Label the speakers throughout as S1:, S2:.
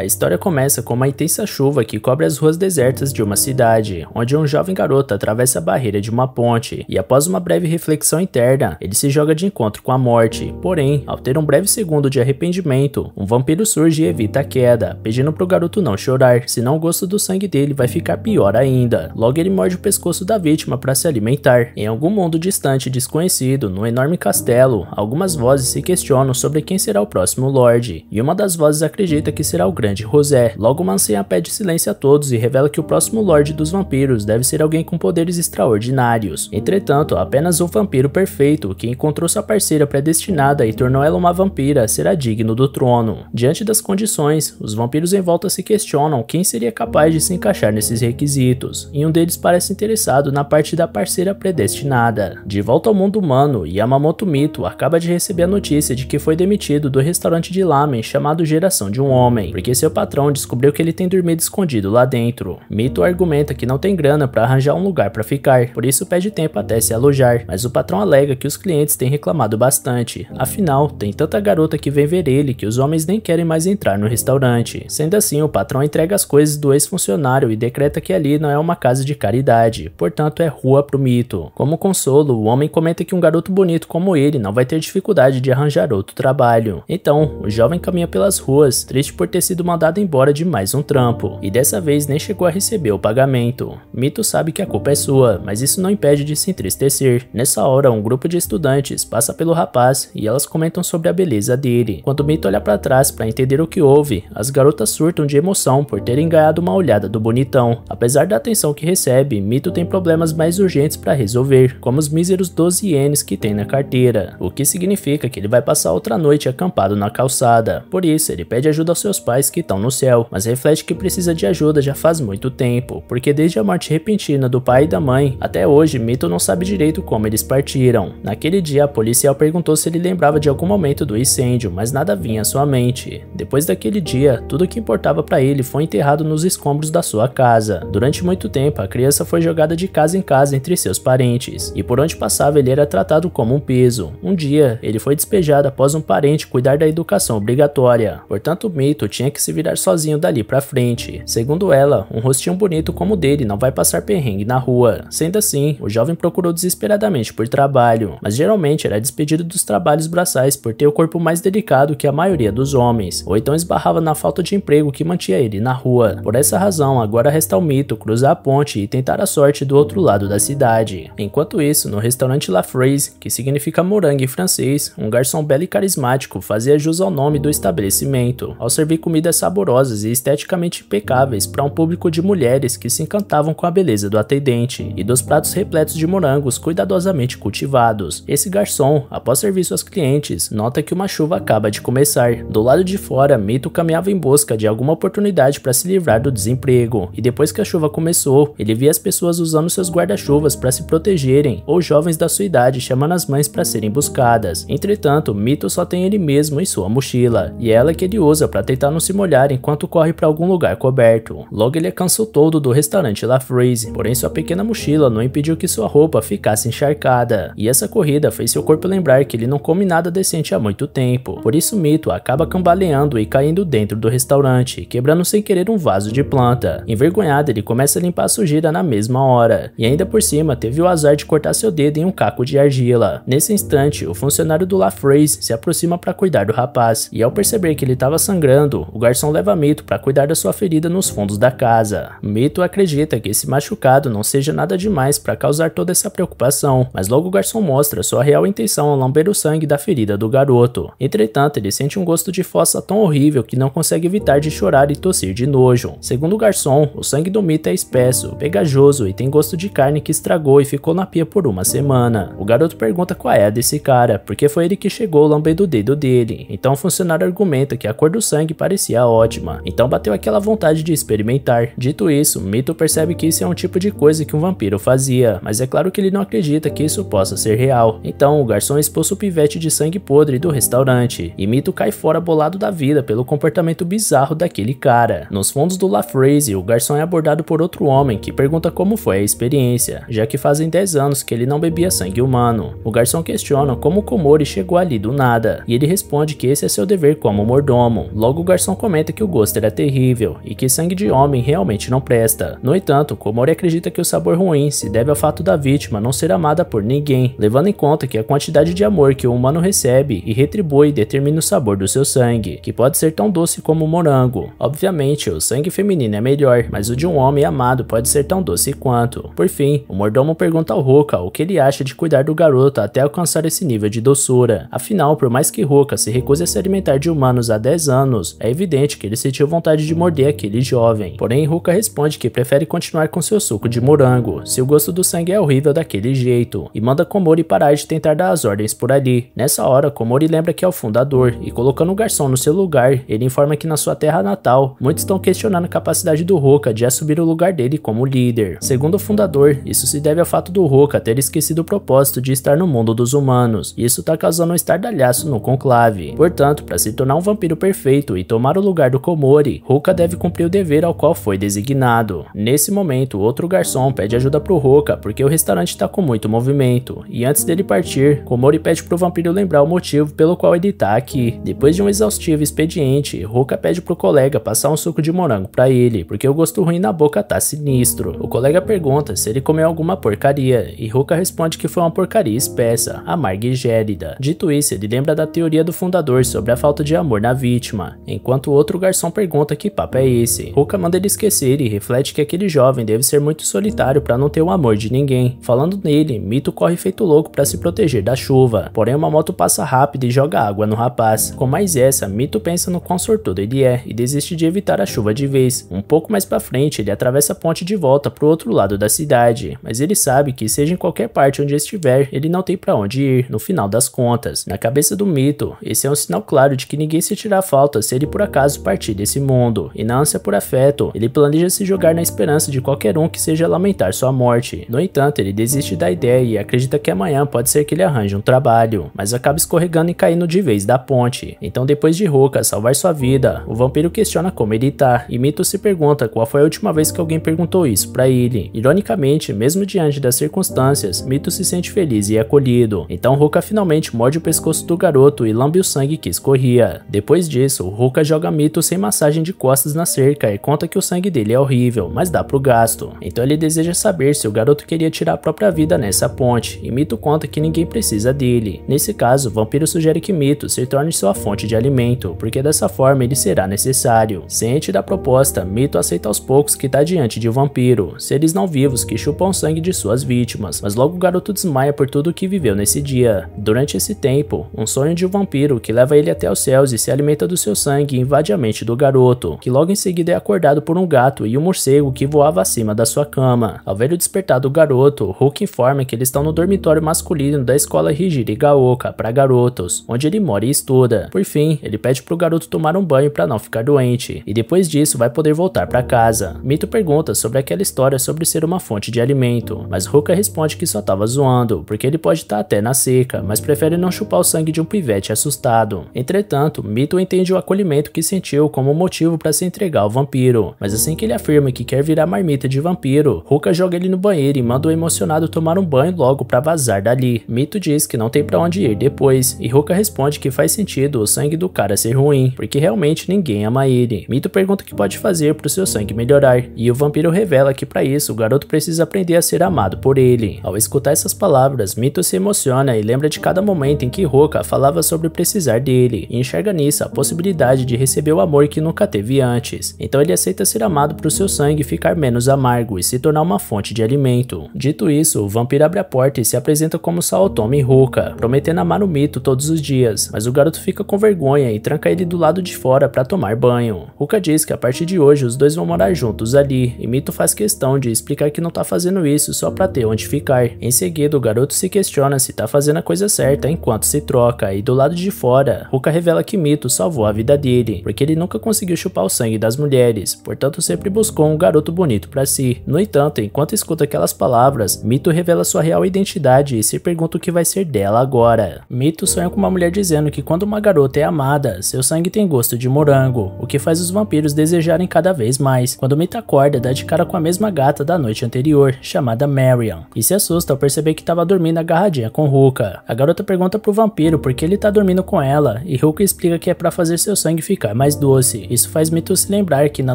S1: A história começa com uma intensa chuva que cobre as ruas desertas de uma cidade, onde um jovem garoto atravessa a barreira de uma ponte, e após uma breve reflexão interna, ele se joga de encontro com a morte. Porém, ao ter um breve segundo de arrependimento, um vampiro surge e evita a queda, pedindo para o garoto não chorar, senão o gosto do sangue dele vai ficar pior ainda. Logo ele morde o pescoço da vítima para se alimentar. Em algum mundo distante e desconhecido, num enorme castelo, algumas vozes se questionam sobre quem será o próximo Lorde, e uma das vozes acredita que será o grande grande Rosé. Logo, uma pede silêncio a todos e revela que o próximo Lorde dos Vampiros deve ser alguém com poderes extraordinários. Entretanto, apenas um vampiro perfeito, que encontrou sua parceira predestinada e tornou ela uma vampira, será digno do trono. Diante das condições, os vampiros em volta se questionam quem seria capaz de se encaixar nesses requisitos, e um deles parece interessado na parte da parceira predestinada. De volta ao mundo humano, Yamamoto Mito acaba de receber a notícia de que foi demitido do restaurante de lamen chamado Geração de um Homem, porque seu patrão descobriu que ele tem dormido escondido lá dentro. Mito argumenta que não tem grana para arranjar um lugar para ficar, por isso pede tempo até se alojar, mas o patrão alega que os clientes têm reclamado bastante. Afinal, tem tanta garota que vem ver ele que os homens nem querem mais entrar no restaurante. Sendo assim, o patrão entrega as coisas do ex-funcionário e decreta que ali não é uma casa de caridade, portanto é rua pro mito. Como consolo, o homem comenta que um garoto bonito como ele não vai ter dificuldade de arranjar outro trabalho. Então, o jovem caminha pelas ruas, triste por ter sido mandado embora de mais um trampo, e dessa vez nem chegou a receber o pagamento. Mito sabe que a culpa é sua, mas isso não impede de se entristecer. Nessa hora, um grupo de estudantes passa pelo rapaz e elas comentam sobre a beleza dele. Quando Mito olha para trás para entender o que houve, as garotas surtam de emoção por terem ganhado uma olhada do bonitão. Apesar da atenção que recebe, Mito tem problemas mais urgentes para resolver, como os míseros 12 ienes que tem na carteira, o que significa que ele vai passar outra noite acampado na calçada. Por isso, ele pede ajuda aos seus pais que que estão no céu, mas reflete que precisa de ajuda já faz muito tempo, porque desde a morte repentina do pai e da mãe, até hoje Mito não sabe direito como eles partiram. Naquele dia, a policial perguntou se ele lembrava de algum momento do incêndio, mas nada vinha à sua mente. Depois daquele dia, tudo o que importava para ele foi enterrado nos escombros da sua casa. Durante muito tempo, a criança foi jogada de casa em casa entre seus parentes, e por onde passava ele era tratado como um peso. Um dia, ele foi despejado após um parente cuidar da educação obrigatória. Portanto, Mito tinha que ser se virar sozinho dali pra frente. Segundo ela, um rostinho bonito como o dele não vai passar perrengue na rua. Sendo assim, o jovem procurou desesperadamente por trabalho, mas geralmente era despedido dos trabalhos braçais por ter o corpo mais delicado que a maioria dos homens, ou então esbarrava na falta de emprego que mantinha ele na rua. Por essa razão, agora resta o mito cruzar a ponte e tentar a sorte do outro lado da cidade. Enquanto isso, no restaurante La Frise, que significa morango em francês, um garçom belo e carismático fazia jus ao nome do estabelecimento, ao servir comida comidas saborosas e esteticamente impecáveis para um público de mulheres que se encantavam com a beleza do atendente e dos pratos repletos de morangos cuidadosamente cultivados. Esse garçom, após servir suas clientes, nota que uma chuva acaba de começar. Do lado de fora, Mito caminhava em busca de alguma oportunidade para se livrar do desemprego, e depois que a chuva começou, ele via as pessoas usando seus guarda-chuvas para se protegerem, ou jovens da sua idade chamando as mães para serem buscadas. Entretanto, Mito só tem ele mesmo em sua mochila, e é ela que ele usa para tentar não se molhar enquanto corre para algum lugar coberto. Logo ele é o todo do restaurante La Freeze, porém sua pequena mochila não impediu que sua roupa ficasse encharcada. E essa corrida fez seu corpo lembrar que ele não come nada decente há muito tempo. Por isso Mito acaba cambaleando e caindo dentro do restaurante, quebrando sem querer um vaso de planta. Envergonhado, ele começa a limpar a sujeira na mesma hora. E ainda por cima, teve o azar de cortar seu dedo em um caco de argila. Nesse instante, o funcionário do La Freeze se aproxima para cuidar do rapaz, e ao perceber que ele estava sangrando, o conversam leva Mito para cuidar da sua ferida nos fundos da casa. Mito acredita que esse machucado não seja nada demais para causar toda essa preocupação, mas logo o garçom mostra sua real intenção ao lamber o sangue da ferida do garoto. Entretanto, ele sente um gosto de fossa tão horrível que não consegue evitar de chorar e tossir de nojo. Segundo o garçom, o sangue do Mito é espesso, pegajoso e tem gosto de carne que estragou e ficou na pia por uma semana. O garoto pergunta qual é a desse cara, porque foi ele que chegou lambendo o dedo dele. Então o funcionário argumenta que a cor do sangue parecia parecia ótima, então bateu aquela vontade de experimentar. Dito isso, Mito percebe que isso é um tipo de coisa que um vampiro fazia, mas é claro que ele não acredita que isso possa ser real. Então, o garçom expulsa o pivete de sangue podre do restaurante, e Mito cai fora bolado da vida pelo comportamento bizarro daquele cara. Nos fundos do La Phrase, o garçom é abordado por outro homem que pergunta como foi a experiência, já que fazem 10 anos que ele não bebia sangue humano. O garçom questiona como Komori chegou ali do nada, e ele responde que esse é seu dever como mordomo. Logo, o garçom comenta que o gosto era terrível e que sangue de homem realmente não presta. No entanto, Komori acredita que o sabor ruim se deve ao fato da vítima não ser amada por ninguém, levando em conta que a quantidade de amor que o humano recebe e retribui determina o sabor do seu sangue, que pode ser tão doce como o morango. Obviamente, o sangue feminino é melhor, mas o de um homem amado pode ser tão doce quanto. Por fim, o mordomo pergunta ao Ruka o que ele acha de cuidar do garoto até alcançar esse nível de doçura. Afinal, por mais que Ruka se recuse a se alimentar de humanos há 10 anos, é evidente evidente que ele sentiu vontade de morder aquele jovem. Porém, Ruka responde que prefere continuar com seu suco de morango, se o gosto do sangue é horrível daquele jeito, e manda Komori parar de tentar dar as ordens por ali. Nessa hora, Komori lembra que é o fundador, e colocando o garçom no seu lugar, ele informa que na sua terra natal, muitos estão questionando a capacidade do Ruka de assumir o lugar dele como líder. Segundo o fundador, isso se deve ao fato do Ruka ter esquecido o propósito de estar no mundo dos humanos, e isso está causando um estardalhaço no conclave. Portanto, para se tornar um vampiro perfeito e tomar o lugar do Komori, Ruka deve cumprir o dever ao qual foi designado. Nesse momento, outro garçom pede ajuda pro Ruka porque o restaurante está com muito movimento, e antes dele partir, Komori pede pro vampiro lembrar o motivo pelo qual ele tá aqui. Depois de um exaustivo expediente, Ruka pede pro colega passar um suco de morango para ele, porque o gosto ruim na boca tá sinistro. O colega pergunta se ele comeu alguma porcaria, e Ruka responde que foi uma porcaria espessa, amarga e gélida. Dito isso, ele lembra da teoria do fundador sobre a falta de amor na vítima, enquanto o outro garçom pergunta que papo é esse. Ruka manda ele esquecer e reflete que aquele jovem deve ser muito solitário para não ter o amor de ninguém. Falando nele, Mito corre feito louco para se proteger da chuva, porém uma moto passa rápido e joga água no rapaz. Com mais essa, Mito pensa no quão sortudo ele é e desiste de evitar a chuva de vez. Um pouco mais para frente, ele atravessa a ponte de volta para o outro lado da cidade, mas ele sabe que seja em qualquer parte onde estiver, ele não tem para onde ir, no final das contas. Na cabeça do Mito, esse é um sinal claro de que ninguém se a falta se ele por acaso caso partir desse mundo, e na ânsia por afeto, ele planeja se jogar na esperança de qualquer um que seja lamentar sua morte. No entanto, ele desiste da ideia e acredita que amanhã pode ser que ele arranje um trabalho, mas acaba escorregando e caindo de vez da ponte. Então, depois de Ruka salvar sua vida, o vampiro questiona como ele tá, e Mito se pergunta qual foi a última vez que alguém perguntou isso para ele. Ironicamente, mesmo diante das circunstâncias, Mito se sente feliz e acolhido. Então, Ruka finalmente morde o pescoço do garoto e lambe o sangue que escorria. Depois disso, Ruka joga Mito sem massagem de costas na cerca e conta que o sangue dele é horrível, mas dá pro gasto. Então ele deseja saber se o garoto queria tirar a própria vida nessa ponte, e Mito conta que ninguém precisa dele. Nesse caso, Vampiro sugere que Mito se torne sua fonte de alimento, porque dessa forma ele será necessário. Ciente da proposta, Mito aceita aos poucos que está diante de um vampiro, seres não vivos que chupam sangue de suas vítimas, mas logo o garoto desmaia por tudo o que viveu nesse dia. Durante esse tempo, um sonho de um vampiro que leva ele até os céus e se alimenta do seu sangue invade invade do garoto, que logo em seguida é acordado por um gato e um morcego que voava acima da sua cama. Ao ver o despertar do garoto, Hulk informa que eles estão no dormitório masculino da escola Rigiri Gaoka para garotos, onde ele mora e estuda. Por fim, ele pede para o garoto tomar um banho para não ficar doente, e depois disso vai poder voltar para casa. Mito pergunta sobre aquela história sobre ser uma fonte de alimento, mas Ruka responde que só estava zoando, porque ele pode estar tá até na seca, mas prefere não chupar o sangue de um pivete assustado. Entretanto, Mito entende o acolhimento que sentiu como motivo para se entregar ao vampiro. Mas assim que ele afirma que quer virar marmita de vampiro, Ruka joga ele no banheiro e manda o emocionado tomar um banho logo para vazar dali. Mito diz que não tem para onde ir depois, e Ruka responde que faz sentido o sangue do cara ser ruim, porque realmente ninguém ama ele. Mito pergunta o que pode fazer para o seu sangue melhorar, e o vampiro revela que para isso o garoto precisa aprender a ser amado por ele. Ao escutar essas palavras, Mito se emociona e lembra de cada momento em que Ruka falava sobre precisar dele, e enxerga nisso a possibilidade de receber receber o amor que nunca teve antes. Então ele aceita ser amado por seu sangue ficar menos amargo e se tornar uma fonte de alimento. Dito isso, o vampiro abre a porta e se apresenta como Saotomi Ruka, prometendo amar o mito todos os dias, mas o garoto fica com vergonha e tranca ele do lado de fora para tomar banho. Ruka diz que a partir de hoje os dois vão morar juntos ali, e Mito faz questão de explicar que não tá fazendo isso só para ter onde ficar. Em seguida, o garoto se questiona se tá fazendo a coisa certa enquanto se troca, e do lado de fora, Ruka revela que Mito salvou a vida dele, porque ele nunca conseguiu chupar o sangue das mulheres, portanto sempre buscou um garoto bonito para si. No entanto, enquanto escuta aquelas palavras, Mito revela sua real identidade e se pergunta o que vai ser dela agora. Mito sonha com uma mulher dizendo que quando uma garota é amada, seu sangue tem gosto de morango, o que faz os vampiros desejarem cada vez mais. Quando Mito acorda, dá de cara com a mesma gata da noite anterior, chamada Marion, e se assusta ao perceber que estava dormindo agarradinha com Ruka. A garota pergunta pro vampiro por que ele tá dormindo com ela, e Ruka explica que é para fazer seu sangue ficar mais doce. Isso faz Mito se lembrar que na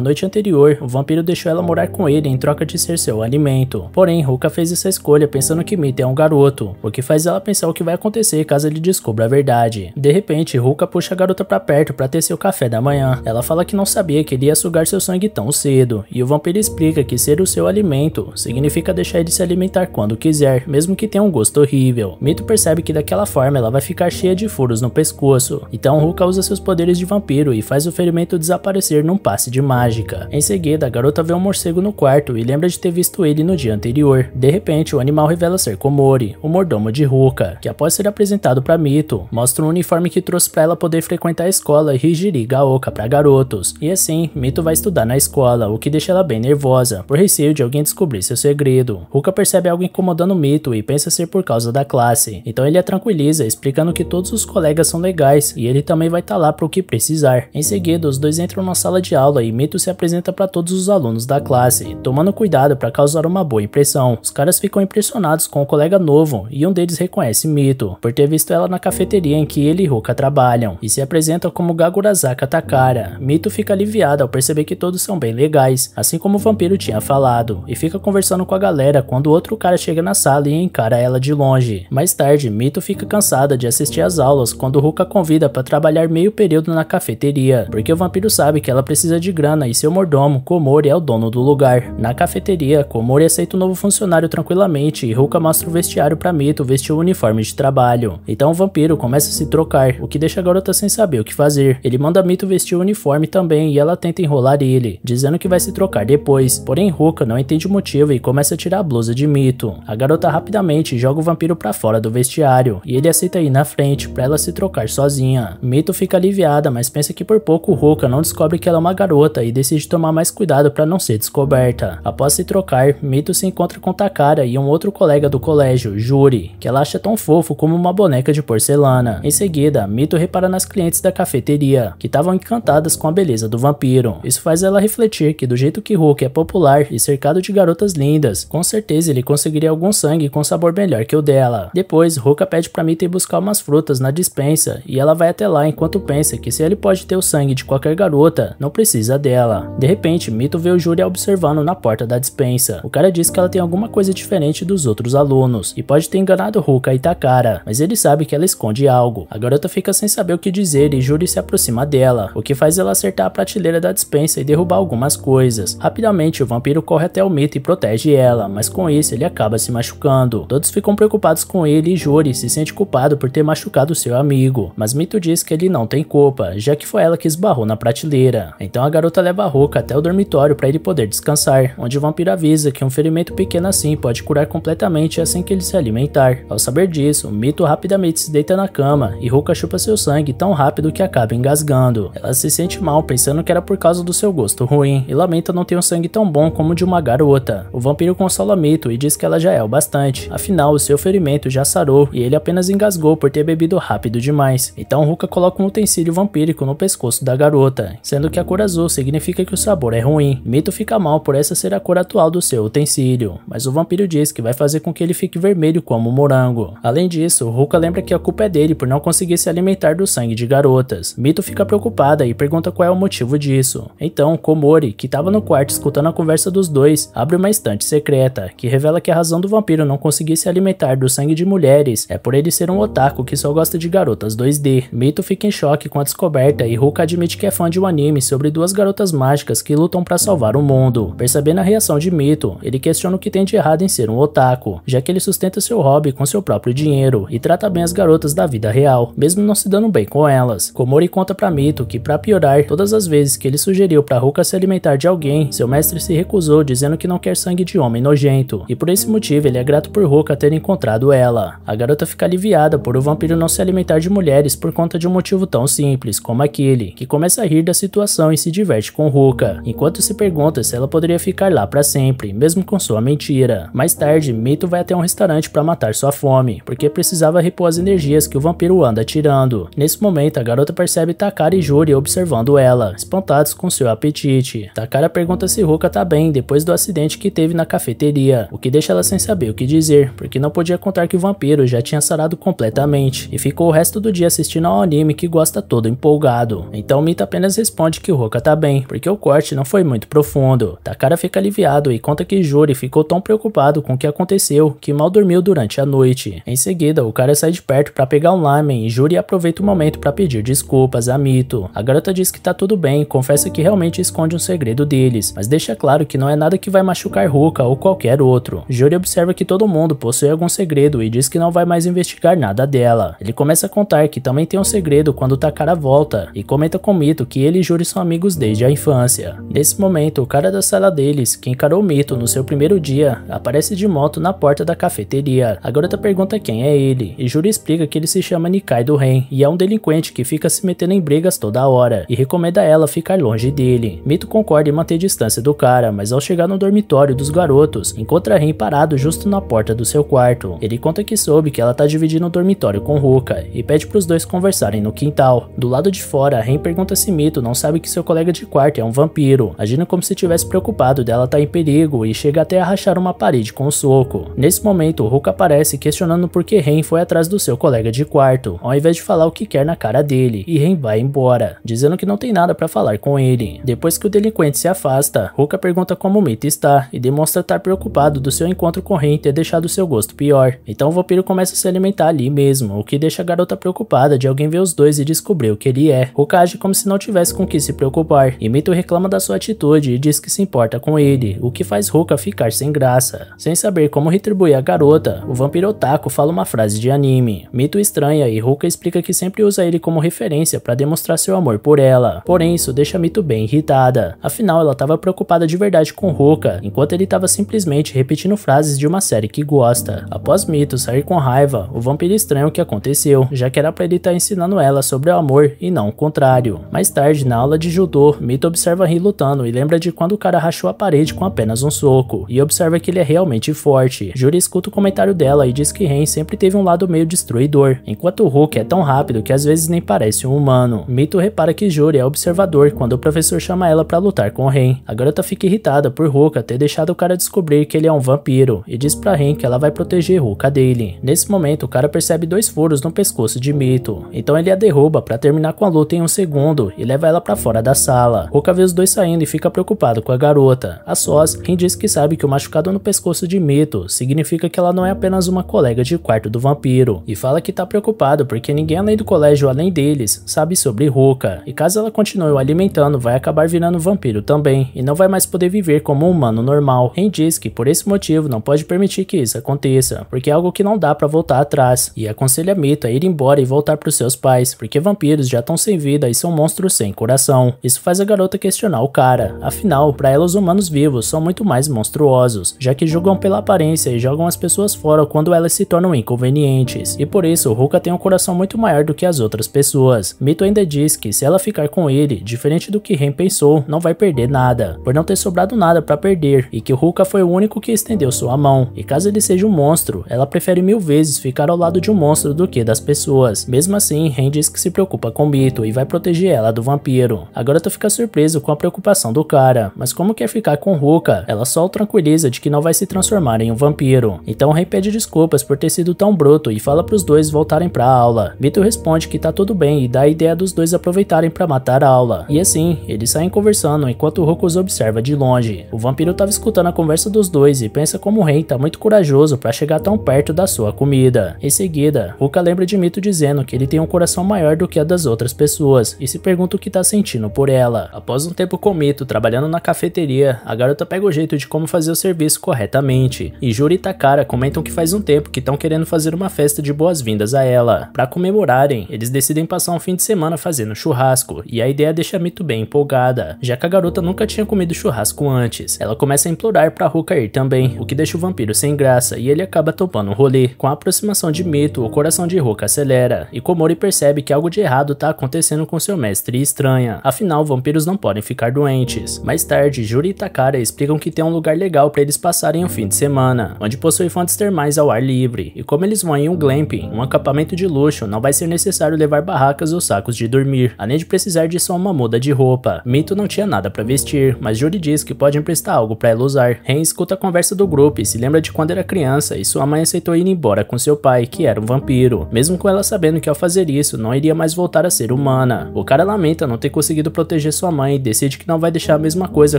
S1: noite anterior, o vampiro deixou ela morar com ele em troca de ser seu alimento. Porém, Ruka fez essa escolha pensando que Mito é um garoto, o que faz ela pensar o que vai acontecer caso ele descubra a verdade. De repente, Ruka puxa a garota para perto para ter seu café da manhã. Ela fala que não sabia que ele ia sugar seu sangue tão cedo, e o vampiro explica que ser o seu alimento significa deixar ele se alimentar quando quiser, mesmo que tenha um gosto horrível. Mito percebe que daquela forma ela vai ficar cheia de furos no pescoço. Então Ruka usa seus poderes de vampiro e faz faz o ferimento desaparecer num passe de mágica. Em seguida, a garota vê um morcego no quarto e lembra de ter visto ele no dia anterior. De repente, o animal revela ser Komori, o mordomo de Ruka, que após ser apresentado para Mito, mostra um uniforme que trouxe para ela poder frequentar a escola Hijiri Gaoka para garotos. E assim, Mito vai estudar na escola, o que deixa ela bem nervosa, por receio de alguém descobrir seu segredo. Ruka percebe algo incomodando Mito e pensa ser por causa da classe. Então ele a tranquiliza, explicando que todos os colegas são legais e ele também vai estar tá lá para o que precisar. Em seguida, os dois entram na sala de aula e Mito se apresenta para todos os alunos da classe, tomando cuidado para causar uma boa impressão. Os caras ficam impressionados com o colega novo e um deles reconhece Mito, por ter visto ela na cafeteria em que ele e Ruka trabalham, e se apresenta como Gagurazaka Takara. Mito fica aliviado ao perceber que todos são bem legais, assim como o vampiro tinha falado, e fica conversando com a galera quando outro cara chega na sala e encara ela de longe. Mais tarde, Mito fica cansada de assistir às aulas quando Ruka convida para trabalhar meio período na cafeteria cafeteria, porque o vampiro sabe que ela precisa de grana e seu mordomo, Komori, é o dono do lugar. Na cafeteria, Komori aceita o um novo funcionário tranquilamente e Ruka mostra o vestiário para Mito vestir o uniforme de trabalho. Então o vampiro começa a se trocar, o que deixa a garota sem saber o que fazer. Ele manda Mito vestir o uniforme também e ela tenta enrolar ele, dizendo que vai se trocar depois. Porém, Ruka não entende o motivo e começa a tirar a blusa de Mito. A garota rapidamente joga o vampiro para fora do vestiário e ele aceita ir na frente para ela se trocar sozinha. Mito fica aliviada, mas pensa que por por pouco Ruka não descobre que ela é uma garota e decide tomar mais cuidado para não ser descoberta. Após se trocar, Mito se encontra com Takara e um outro colega do colégio, Juri, que ela acha tão fofo como uma boneca de porcelana. Em seguida, Mito repara nas clientes da cafeteria, que estavam encantadas com a beleza do vampiro. Isso faz ela refletir que do jeito que Hulk é popular e cercado de garotas lindas, com certeza ele conseguiria algum sangue com sabor melhor que o dela. Depois, Ruka pede para Mito ir buscar umas frutas na dispensa e ela vai até lá enquanto pensa que se ele pode ter o sangue de qualquer garota, não precisa dela. De repente, Mito vê o Júlia observando na porta da dispensa. O cara diz que ela tem alguma coisa diferente dos outros alunos, e pode ter enganado Ruka e Takara, mas ele sabe que ela esconde algo. A garota fica sem saber o que dizer e Júlia se aproxima dela, o que faz ela acertar a prateleira da dispensa e derrubar algumas coisas. Rapidamente, o vampiro corre até o Mito e protege ela, mas com isso ele acaba se machucando. Todos ficam preocupados com ele e Júlia se sente culpado por ter machucado seu amigo, mas Mito diz que ele não tem culpa, já que foi ela dela que esbarrou na prateleira. Então a garota leva a Roca até o dormitório para ele poder descansar, onde o vampiro avisa que um ferimento pequeno assim pode curar completamente assim que ele se alimentar. Ao saber disso, mito rapidamente se deita na cama e Roca chupa seu sangue tão rápido que acaba engasgando. Ela se sente mal pensando que era por causa do seu gosto ruim e lamenta não ter um sangue tão bom como o de uma garota. O vampiro consola Mito e diz que ela já é o bastante, afinal o seu ferimento já sarou e ele apenas engasgou por ter bebido rápido demais. Então Ruka coloca um utensílio vampírico no pescoço pescoço da garota, sendo que a cor azul significa que o sabor é ruim. Mito fica mal por essa ser a cor atual do seu utensílio, mas o vampiro diz que vai fazer com que ele fique vermelho como um morango. Além disso, Ruka lembra que a culpa é dele por não conseguir se alimentar do sangue de garotas. Mito fica preocupada e pergunta qual é o motivo disso. Então, Komori, que estava no quarto escutando a conversa dos dois, abre uma estante secreta, que revela que a razão do vampiro não conseguir se alimentar do sangue de mulheres é por ele ser um otaku que só gosta de garotas 2D. Mito fica em choque com a descoberta e Ruka Momoka admite que é fã de um anime sobre duas garotas mágicas que lutam para salvar o mundo. Percebendo a reação de Mito, ele questiona o que tem de errado em ser um otaku, já que ele sustenta seu hobby com seu próprio dinheiro e trata bem as garotas da vida real, mesmo não se dando bem com elas. Komori conta para Mito que para piorar, todas as vezes que ele sugeriu para Ruka se alimentar de alguém, seu mestre se recusou dizendo que não quer sangue de homem nojento, e por esse motivo ele é grato por Ruka ter encontrado ela. A garota fica aliviada por o vampiro não se alimentar de mulheres por conta de um motivo tão simples como aquele, que começa a rir da situação e se diverte com Ruka, enquanto se pergunta se ela poderia ficar lá para sempre, mesmo com sua mentira. Mais tarde, Mito vai até um restaurante para matar sua fome, porque precisava repor as energias que o vampiro anda tirando. Nesse momento, a garota percebe Takara e Juri observando ela, espantados com seu apetite. Takara pergunta se Ruka tá bem depois do acidente que teve na cafeteria, o que deixa ela sem saber o que dizer, porque não podia contar que o vampiro já tinha sarado completamente, e ficou o resto do dia assistindo ao anime que gosta todo empolgado. Então Mita apenas responde que o Roca tá bem, porque o corte não foi muito profundo. Takara fica aliviado e conta que Juri ficou tão preocupado com o que aconteceu que mal dormiu durante a noite. Em seguida, o cara sai de perto para pegar um lamen e Juri aproveita o momento para pedir desculpas a Mito. A garota diz que tá tudo bem, e confessa que realmente esconde um segredo deles, mas deixa claro que não é nada que vai machucar Ruka ou qualquer outro. Juri observa que todo mundo possui algum segredo e diz que não vai mais investigar nada dela. Ele começa a contar que também tem um segredo quando Takara volta e comenta com Mito que ele e Juri são amigos desde a infância. Nesse momento, o cara da sala deles, que encarou Mito no seu primeiro dia, aparece de moto na porta da cafeteria. A garota pergunta quem é ele, e Juri explica que ele se chama Nikai do Ren e é um delinquente que fica se metendo em brigas toda hora, e recomenda a ela ficar longe dele. Mito concorda em manter distância do cara, mas ao chegar no dormitório dos garotos, encontra Ren parado justo na porta do seu quarto. Ele conta que soube que ela tá dividindo o dormitório com Ruka, e pede para os dois conversarem no quintal. Do lado de fora, Ren pergunta se Mito não sabe que seu colega de quarto é um vampiro, agindo como se tivesse preocupado dela estar tá em perigo e chega até a rachar uma parede com um soco. Nesse momento, Hulk aparece questionando por que Ren foi atrás do seu colega de quarto, ao invés de falar o que quer na cara dele, e Ren vai embora, dizendo que não tem nada para falar com ele. Depois que o delinquente se afasta, Ruka pergunta como Mito está e demonstra estar preocupado do seu encontro com Ren ter deixado seu gosto pior. Então o vampiro começa a se alimentar ali mesmo, o que deixa a garota preocupada de alguém ver os dois e descobrir o que ele é. Jessica age como se não tivesse com o que se preocupar. E Mito reclama da sua atitude e diz que se importa com ele, o que faz Ruka ficar sem graça. Sem saber como retribuir a garota, o vampiro Otaku fala uma frase de anime. Mito estranha e Ruka explica que sempre usa ele como referência para demonstrar seu amor por ela. Porém, isso deixa Mito bem irritada. Afinal, ela estava preocupada de verdade com Ruka, enquanto ele estava simplesmente repetindo frases de uma série que gosta. Após Mito sair com raiva, o vampiro estranha o que aconteceu, já que era para ele estar tá ensinando ela sobre o amor e não o contrário contrário. Mais tarde, na aula de judô, Mito observa Rin lutando e lembra de quando o cara rachou a parede com apenas um soco, e observa que ele é realmente forte. Juri escuta o comentário dela e diz que Ren sempre teve um lado meio destruidor, enquanto Hulk é tão rápido que às vezes nem parece um humano. Mito repara que Juri é observador quando o professor chama ela para lutar com Ren. A garota fica irritada por Ruka ter deixado o cara descobrir que ele é um vampiro e diz para Ren que ela vai proteger Ruka dele. Nesse momento, o cara percebe dois furos no pescoço de Mito, então ele a derruba para terminar com a luta em um segundo e leva ela para fora da sala. Roca vê os dois saindo e fica preocupado com a garota. A sós, quem diz que sabe que o machucado é no pescoço de Mito significa que ela não é apenas uma colega de quarto do vampiro. E fala que tá preocupado porque ninguém além do colégio além deles sabe sobre Roca. E caso ela continue o alimentando, vai acabar virando vampiro também e não vai mais poder viver como um humano normal. Quem diz que por esse motivo não pode permitir que isso aconteça, porque é algo que não dá para voltar atrás. E aconselha Mito a ir embora e voltar para os seus pais, porque vampiros já estão sem vida e são é monstros sem coração. Isso faz a garota questionar o cara, afinal, para ela os humanos vivos são muito mais monstruosos, já que julgam pela aparência e jogam as pessoas fora quando elas se tornam inconvenientes, e por isso Ruka tem um coração muito maior do que as outras pessoas. Mito ainda diz que se ela ficar com ele, diferente do que Ren pensou, não vai perder nada, por não ter sobrado nada para perder, e que Ruka foi o único que estendeu sua mão, e caso ele seja um monstro, ela prefere mil vezes ficar ao lado de um monstro do que das pessoas. Mesmo assim, Ren diz que se preocupa com Mito e vai proteger ela do vampiro. A garota fica surpresa com a preocupação do cara, mas como quer ficar com Ruka, ela só o tranquiliza de que não vai se transformar em um vampiro. Então o Rei pede desculpas por ter sido tão bruto e fala para os dois voltarem para a aula. Mito responde que tá tudo bem e dá a ideia dos dois aproveitarem para matar a aula. E assim, eles saem conversando enquanto Ruka os observa de longe. O vampiro estava escutando a conversa dos dois e pensa como o Rei tá muito corajoso para chegar tão perto da sua comida. Em seguida, Ruka lembra de Mito dizendo que ele tem um coração maior do que a das outras pessoas pessoas e se pergunta o que tá sentindo por ela. Após um tempo com Mito trabalhando na cafeteria, a garota pega o jeito de como fazer o serviço corretamente, e Juri e Takara comentam que faz um tempo que estão querendo fazer uma festa de boas-vindas a ela. Para comemorarem, eles decidem passar um fim de semana fazendo churrasco, e a ideia deixa Mito bem empolgada, já que a garota nunca tinha comido churrasco antes. Ela começa a implorar para Ruka ir também, o que deixa o vampiro sem graça, e ele acaba topando o rolê. Com a aproximação de Mito, o coração de Ruka acelera, e Komori percebe que algo de errado tá acontecendo com seu mestre e estranha. Afinal, vampiros não podem ficar doentes. Mais tarde, Juri e Takara explicam que tem um lugar legal para eles passarem o um fim de semana, onde possui fontes termais ao ar livre. E como eles vão em um glamping, um acampamento de luxo, não vai ser necessário levar barracas ou sacos de dormir, além de precisar de só uma muda de roupa. Mito não tinha nada para vestir, mas Juri diz que pode emprestar algo para ela usar. Ren escuta a conversa do grupo e se lembra de quando era criança e sua mãe aceitou ir embora com seu pai, que era um vampiro, mesmo com ela sabendo que ao fazer isso não iria mais voltar a ser humana. Ana. O cara lamenta não ter conseguido proteger sua mãe e decide que não vai deixar a mesma coisa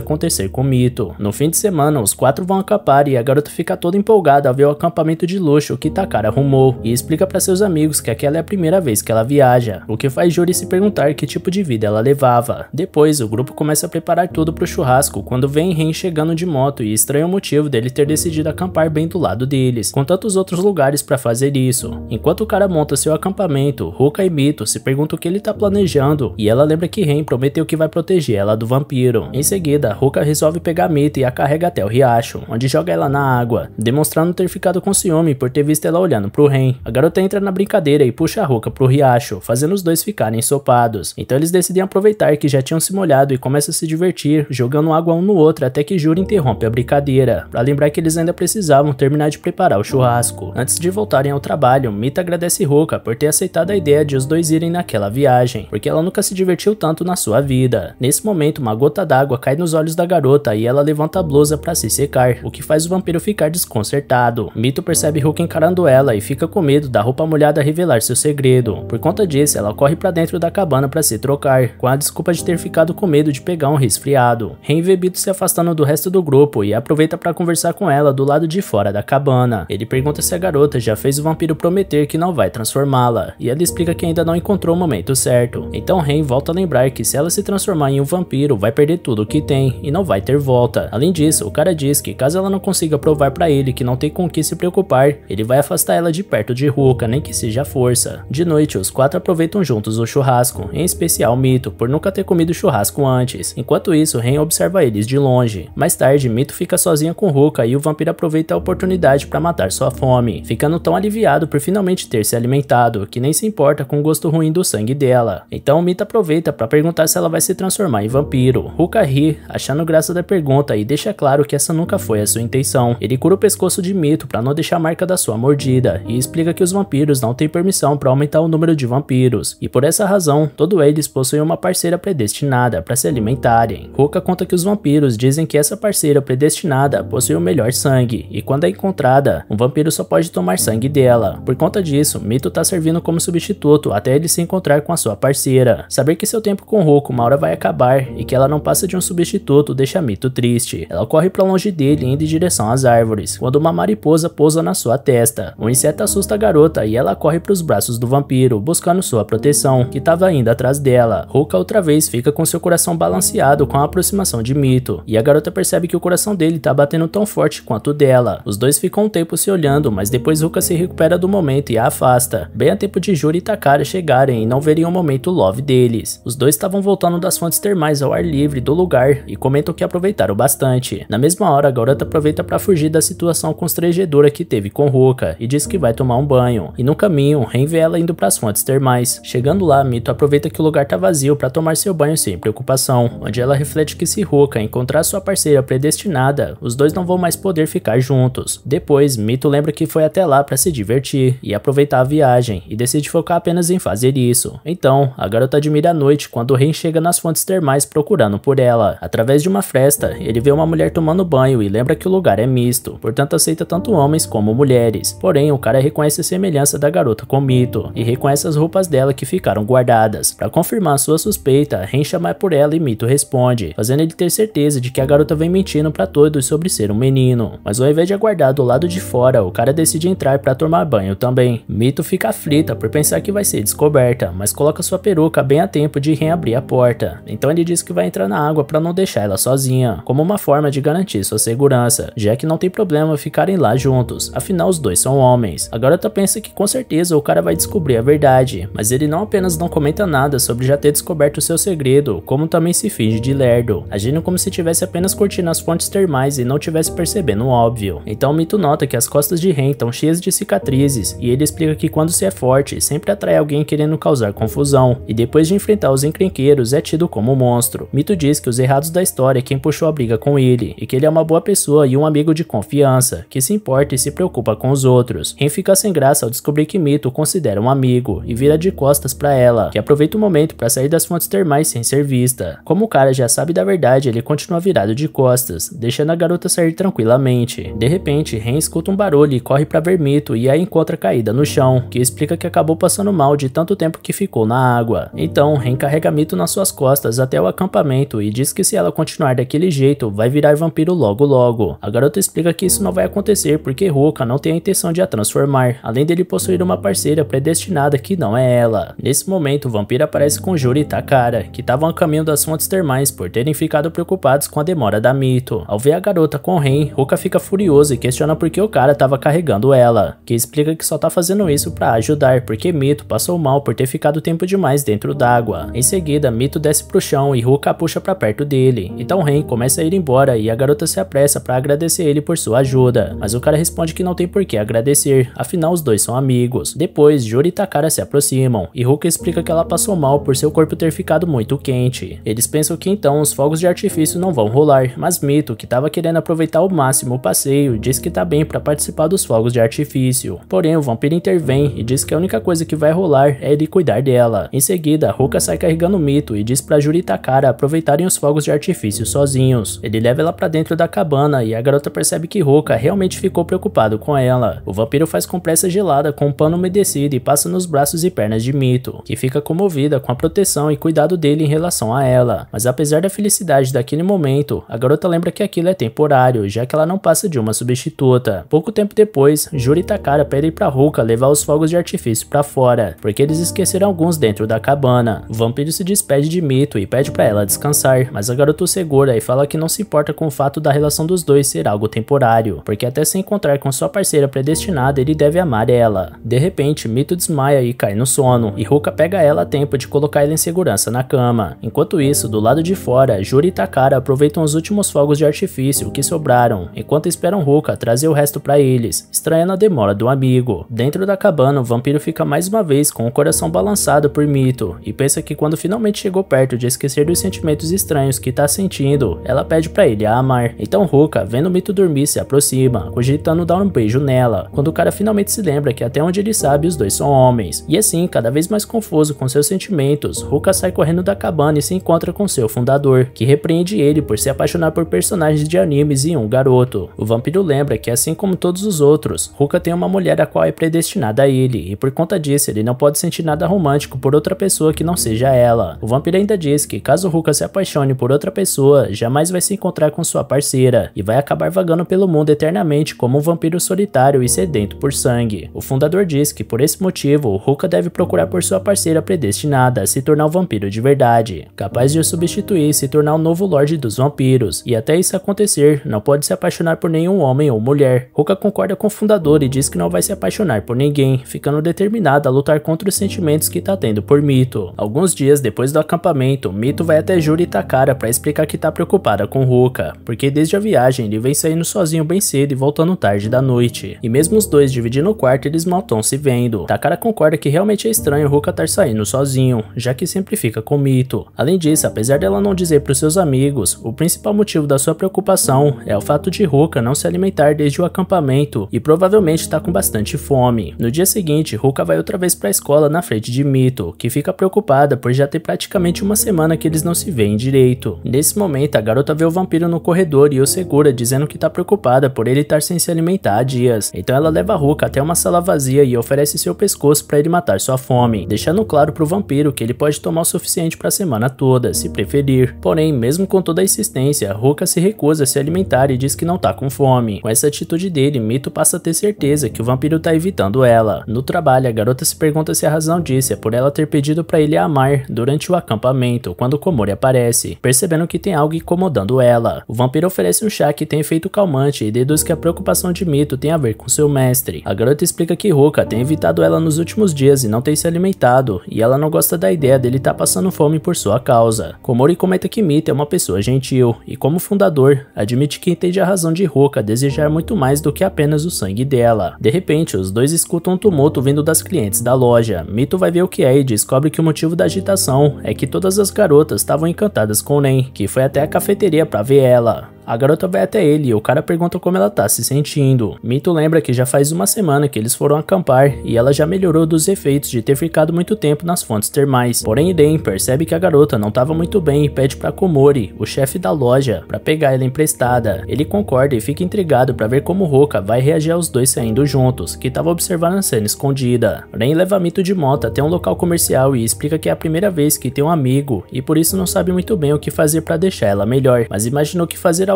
S1: acontecer com Mito. No fim de semana, os quatro vão acampar e a garota fica toda empolgada ao ver o acampamento de luxo que Takara arrumou e explica para seus amigos que aquela é a primeira vez que ela viaja, o que faz Juri se perguntar que tipo de vida ela levava. Depois, o grupo começa a preparar tudo pro churrasco quando vem Ren chegando de moto e estranha o motivo dele ter decidido acampar bem do lado deles, com tantos outros lugares para fazer isso. Enquanto o cara monta seu acampamento, Ruka e Mito se perguntam o que ele tá planejando planejando, e ela lembra que Ren prometeu que vai proteger ela do vampiro. Em seguida, Ruka resolve pegar Mita e a carrega até o riacho, onde joga ela na água, demonstrando ter ficado com ciúme por ter visto ela olhando pro Ren. A garota entra na brincadeira e puxa a Ruka pro riacho, fazendo os dois ficarem ensopados. Então eles decidem aproveitar que já tinham se molhado e começam a se divertir, jogando água um no outro até que Jura interrompe a brincadeira, para lembrar que eles ainda precisavam terminar de preparar o churrasco. Antes de voltarem ao trabalho, Mita agradece Ruka por ter aceitado a ideia de os dois irem naquela viagem, porque ela nunca se divertiu tanto na sua vida. Nesse momento, uma gota d'água cai nos olhos da garota e ela levanta a blusa para se secar, o que faz o vampiro ficar desconcertado. Mito percebe Hulk encarando ela e fica com medo da roupa molhada revelar seu segredo. Por conta disso, ela corre para dentro da cabana para se trocar, com a desculpa de ter ficado com medo de pegar um resfriado. Ren vê Bito se afastando do resto do grupo e aproveita para conversar com ela do lado de fora da cabana. Ele pergunta se a garota já fez o vampiro prometer que não vai transformá-la, e ela explica que ainda não encontrou o momento certo. Então Ren volta a lembrar que se ela se transformar em um vampiro, vai perder tudo o que tem e não vai ter volta. Além disso, o cara diz que caso ela não consiga provar para ele que não tem com o que se preocupar, ele vai afastar ela de perto de Ruka, nem que seja força. De noite, os quatro aproveitam juntos o churrasco, em especial Mito, por nunca ter comido churrasco antes. Enquanto isso, Ren observa eles de longe. Mais tarde, Mito fica sozinha com Ruka e o vampiro aproveita a oportunidade para matar sua fome, ficando tão aliviado por finalmente ter se alimentado, que nem se importa com o gosto ruim do sangue dela. Então Mita aproveita para perguntar se ela vai se transformar em vampiro. Ruka ri, achando graça da pergunta e deixa claro que essa nunca foi a sua intenção. Ele cura o pescoço de Mito para não deixar a marca da sua mordida e explica que os vampiros não têm permissão para aumentar o número de vampiros. E por essa razão, todo eles possuem uma parceira predestinada para se alimentarem. Ruka conta que os vampiros dizem que essa parceira predestinada possui o melhor sangue e quando é encontrada, um vampiro só pode tomar sangue dela. Por conta disso, Mito está servindo como substituto até ele se encontrar com a sua parceira Saber que seu tempo com Roku uma hora vai acabar e que ela não passa de um substituto deixa Mito triste. Ela corre para longe dele indo em direção às árvores, quando uma mariposa pousa na sua testa. O inseto assusta a garota e ela corre para os braços do vampiro, buscando sua proteção, que estava indo atrás dela. Ruka outra vez fica com seu coração balanceado com a aproximação de Mito, e a garota percebe que o coração dele está batendo tão forte quanto o dela. Os dois ficam um tempo se olhando, mas depois Ruka se recupera do momento e a afasta, bem a tempo de Juri e Takara chegarem e não verem o um momento Love deles. Os dois estavam voltando das fontes termais ao ar livre do lugar e comentam que aproveitaram bastante. Na mesma hora, a garota aproveita para fugir da situação constrangedora que teve com Ruka e diz que vai tomar um banho. E no caminho, Ren vê ela indo para as fontes termais. Chegando lá, Mito aproveita que o lugar tá vazio para tomar seu banho sem preocupação, onde ela reflete que se Ruka encontrar sua parceira predestinada, os dois não vão mais poder ficar juntos. Depois, Mito lembra que foi até lá para se divertir e aproveitar a viagem e decide focar apenas em fazer isso. Então, a garota admira a noite quando Ren chega nas fontes termais procurando por ela. Através de uma fresta, ele vê uma mulher tomando banho e lembra que o lugar é misto, portanto aceita tanto homens como mulheres. Porém, o cara reconhece a semelhança da garota com Mito e reconhece as roupas dela que ficaram guardadas. Para confirmar sua suspeita, Ren chama por ela e Mito responde, fazendo ele ter certeza de que a garota vem mentindo para todos sobre ser um menino. Mas ao invés de aguardar do lado de fora, o cara decide entrar para tomar banho também. Mito fica aflita por pensar que vai ser descoberta, mas coloca sua peruca bem a tempo de reabrir a porta. Então ele diz que vai entrar na água para não deixar ela sozinha, como uma forma de garantir sua segurança, já que não tem problema ficarem lá juntos, afinal os dois são homens. A garota pensa que com certeza o cara vai descobrir a verdade, mas ele não apenas não comenta nada sobre já ter descoberto seu segredo, como também se finge de lerdo, agindo como se tivesse apenas curtindo as fontes termais e não tivesse percebendo o óbvio. Então o mito nota que as costas de Ren estão cheias de cicatrizes, e ele explica que quando se é forte, sempre atrai alguém querendo causar confusão, e depois de enfrentar os encrenqueiros é tido como um monstro. Mito diz que os errados da história é quem puxou a briga com ele, e que ele é uma boa pessoa e um amigo de confiança, que se importa e se preocupa com os outros. Ren fica sem graça ao descobrir que Mito considera um amigo, e vira de costas para ela, que aproveita o momento para sair das fontes termais sem ser vista. Como o cara já sabe da verdade, ele continua virado de costas, deixando a garota sair tranquilamente. De repente, Ren escuta um barulho e corre para ver Mito e a encontra caída no chão, que explica que acabou passando mal de tanto tempo que ficou na água água. Então, carrega Mito nas suas costas até o acampamento e diz que se ela continuar daquele jeito, vai virar vampiro logo logo. A garota explica que isso não vai acontecer porque Ruka não tem a intenção de a transformar, além dele possuir uma parceira predestinada que não é ela. Nesse momento, o vampiro aparece com Juri e Takara, que estavam a caminho das fontes termais por terem ficado preocupados com a demora da Mito. Ao ver a garota com Ren, Ruka fica furioso e questiona por que o cara estava carregando ela, que explica que só tá fazendo isso para ajudar porque Mito passou mal por ter ficado tempo demais animais dentro d'água. Em seguida, Mito desce pro chão e Ruka puxa para perto dele. Então Ren começa a ir embora e a garota se apressa para agradecer ele por sua ajuda, mas o cara responde que não tem por que agradecer, afinal os dois são amigos. Depois, Juri e Takara se aproximam e Ruka explica que ela passou mal por seu corpo ter ficado muito quente. Eles pensam que então os fogos de artifício não vão rolar, mas Mito, que estava querendo aproveitar ao máximo o passeio, diz que tá bem para participar dos fogos de artifício. Porém, o vampiro intervém e diz que a única coisa que vai rolar é ele cuidar dela. Em seguida, Ruka sai carregando o mito e diz pra Juri e Takara aproveitarem os fogos de artifício sozinhos. Ele leva ela pra dentro da cabana e a garota percebe que Ruka realmente ficou preocupado com ela. O vampiro faz compressa gelada com um pano umedecido e passa nos braços e pernas de mito, que fica comovida com a proteção e cuidado dele em relação a ela. Mas apesar da felicidade daquele momento, a garota lembra que aquilo é temporário, já que ela não passa de uma substituta. Pouco tempo depois, Juri e Takara pedem pra Ruka levar os fogos de artifício para fora, porque eles esqueceram alguns dentro da da cabana. O vampiro se despede de Mito e pede para ela descansar, mas a garota o segura e fala que não se importa com o fato da relação dos dois ser algo temporário, porque até se encontrar com sua parceira predestinada ele deve amar ela. De repente, Mito desmaia e cai no sono, e Ruka pega ela a tempo de colocar ela em segurança na cama. Enquanto isso, do lado de fora, Juri e Takara aproveitam os últimos fogos de artifício que sobraram, enquanto esperam Ruka trazer o resto para eles, estranhando a demora do amigo. Dentro da cabana, o vampiro fica mais uma vez com o coração balançado por Mito bonito, e pensa que quando finalmente chegou perto de esquecer dos sentimentos estranhos que está sentindo, ela pede para ele a amar. Então Ruka, vendo o mito dormir, se aproxima, cogitando dar um beijo nela, quando o cara finalmente se lembra que até onde ele sabe os dois são homens. E assim, cada vez mais confuso com seus sentimentos, Ruka sai correndo da cabana e se encontra com seu fundador, que repreende ele por se apaixonar por personagens de animes e um garoto. O vampiro lembra que assim como todos os outros, Ruka tem uma mulher a qual é predestinada a ele, e por conta disso ele não pode sentir nada romântico por outra pessoa que não seja ela. O vampiro ainda diz que caso Ruka se apaixone por outra pessoa, jamais vai se encontrar com sua parceira e vai acabar vagando pelo mundo eternamente como um vampiro solitário e sedento por sangue. O fundador diz que por esse motivo, Ruka deve procurar por sua parceira predestinada a se tornar um vampiro de verdade, capaz de o substituir e se tornar o um novo Lorde dos Vampiros. E até isso acontecer, não pode se apaixonar por nenhum homem ou mulher. Ruka concorda com o fundador e diz que não vai se apaixonar por ninguém, ficando determinada a lutar contra os sentimentos que está tendo por por Mito. Alguns dias depois do acampamento, Mito vai até Juri Takara para explicar que tá preocupada com Ruka, porque desde a viagem ele vem saindo sozinho bem cedo e voltando tarde da noite. E mesmo os dois dividindo o quarto, eles mal estão se vendo. Takara concorda que realmente é estranho Ruka estar tá saindo sozinho, já que sempre fica com Mito. Além disso, apesar dela não dizer para os seus amigos, o principal motivo da sua preocupação é o fato de Ruka não se alimentar desde o acampamento e provavelmente está com bastante fome. No dia seguinte, Ruka vai outra vez para a escola na frente de Mito, que que fica preocupada por já ter praticamente uma semana que eles não se veem direito. Nesse momento, a garota vê o vampiro no corredor e o segura, dizendo que tá preocupada por ele estar sem se alimentar há dias. Então ela leva Ruka até uma sala vazia e oferece seu pescoço para ele matar sua fome, deixando claro pro vampiro que ele pode tomar o suficiente para a semana toda, se preferir. Porém, mesmo com toda a insistência, Ruka se recusa a se alimentar e diz que não tá com fome. Com essa atitude dele, Mito passa a ter certeza que o vampiro tá evitando ela. No trabalho, a garota se pergunta se a razão disso é por ela ter pedido para ele amar durante o acampamento quando Komori aparece, percebendo que tem algo incomodando ela. O vampiro oferece um chá que tem efeito calmante e deduz que a preocupação de Mito tem a ver com seu mestre. A garota explica que Ruka tem evitado ela nos últimos dias e não tem se alimentado, e ela não gosta da ideia dele estar tá passando fome por sua causa. Komori comenta que Mito é uma pessoa gentil, e como fundador, admite que entende a razão de Ruka desejar muito mais do que apenas o sangue dela. De repente, os dois escutam um tumulto vindo das clientes da loja. Mito vai ver o que é e diz descobre que o motivo da agitação é que todas as garotas estavam encantadas com Nen, que foi até a cafeteria para ver ela. A garota vai até ele e o cara pergunta como ela tá se sentindo. Mito lembra que já faz uma semana que eles foram acampar e ela já melhorou dos efeitos de ter ficado muito tempo nas fontes termais. Porém, Den percebe que a garota não estava muito bem e pede para Komori, o chefe da loja, para pegar ela emprestada. Ele concorda e fica intrigado para ver como Roka vai reagir aos dois saindo juntos, que estava observando a cena escondida. Ren leva Mito de moto até um local comercial e explica que é a primeira vez que tem um amigo e por isso não sabe muito bem o que fazer para deixar ela melhor, mas imaginou que fazer algo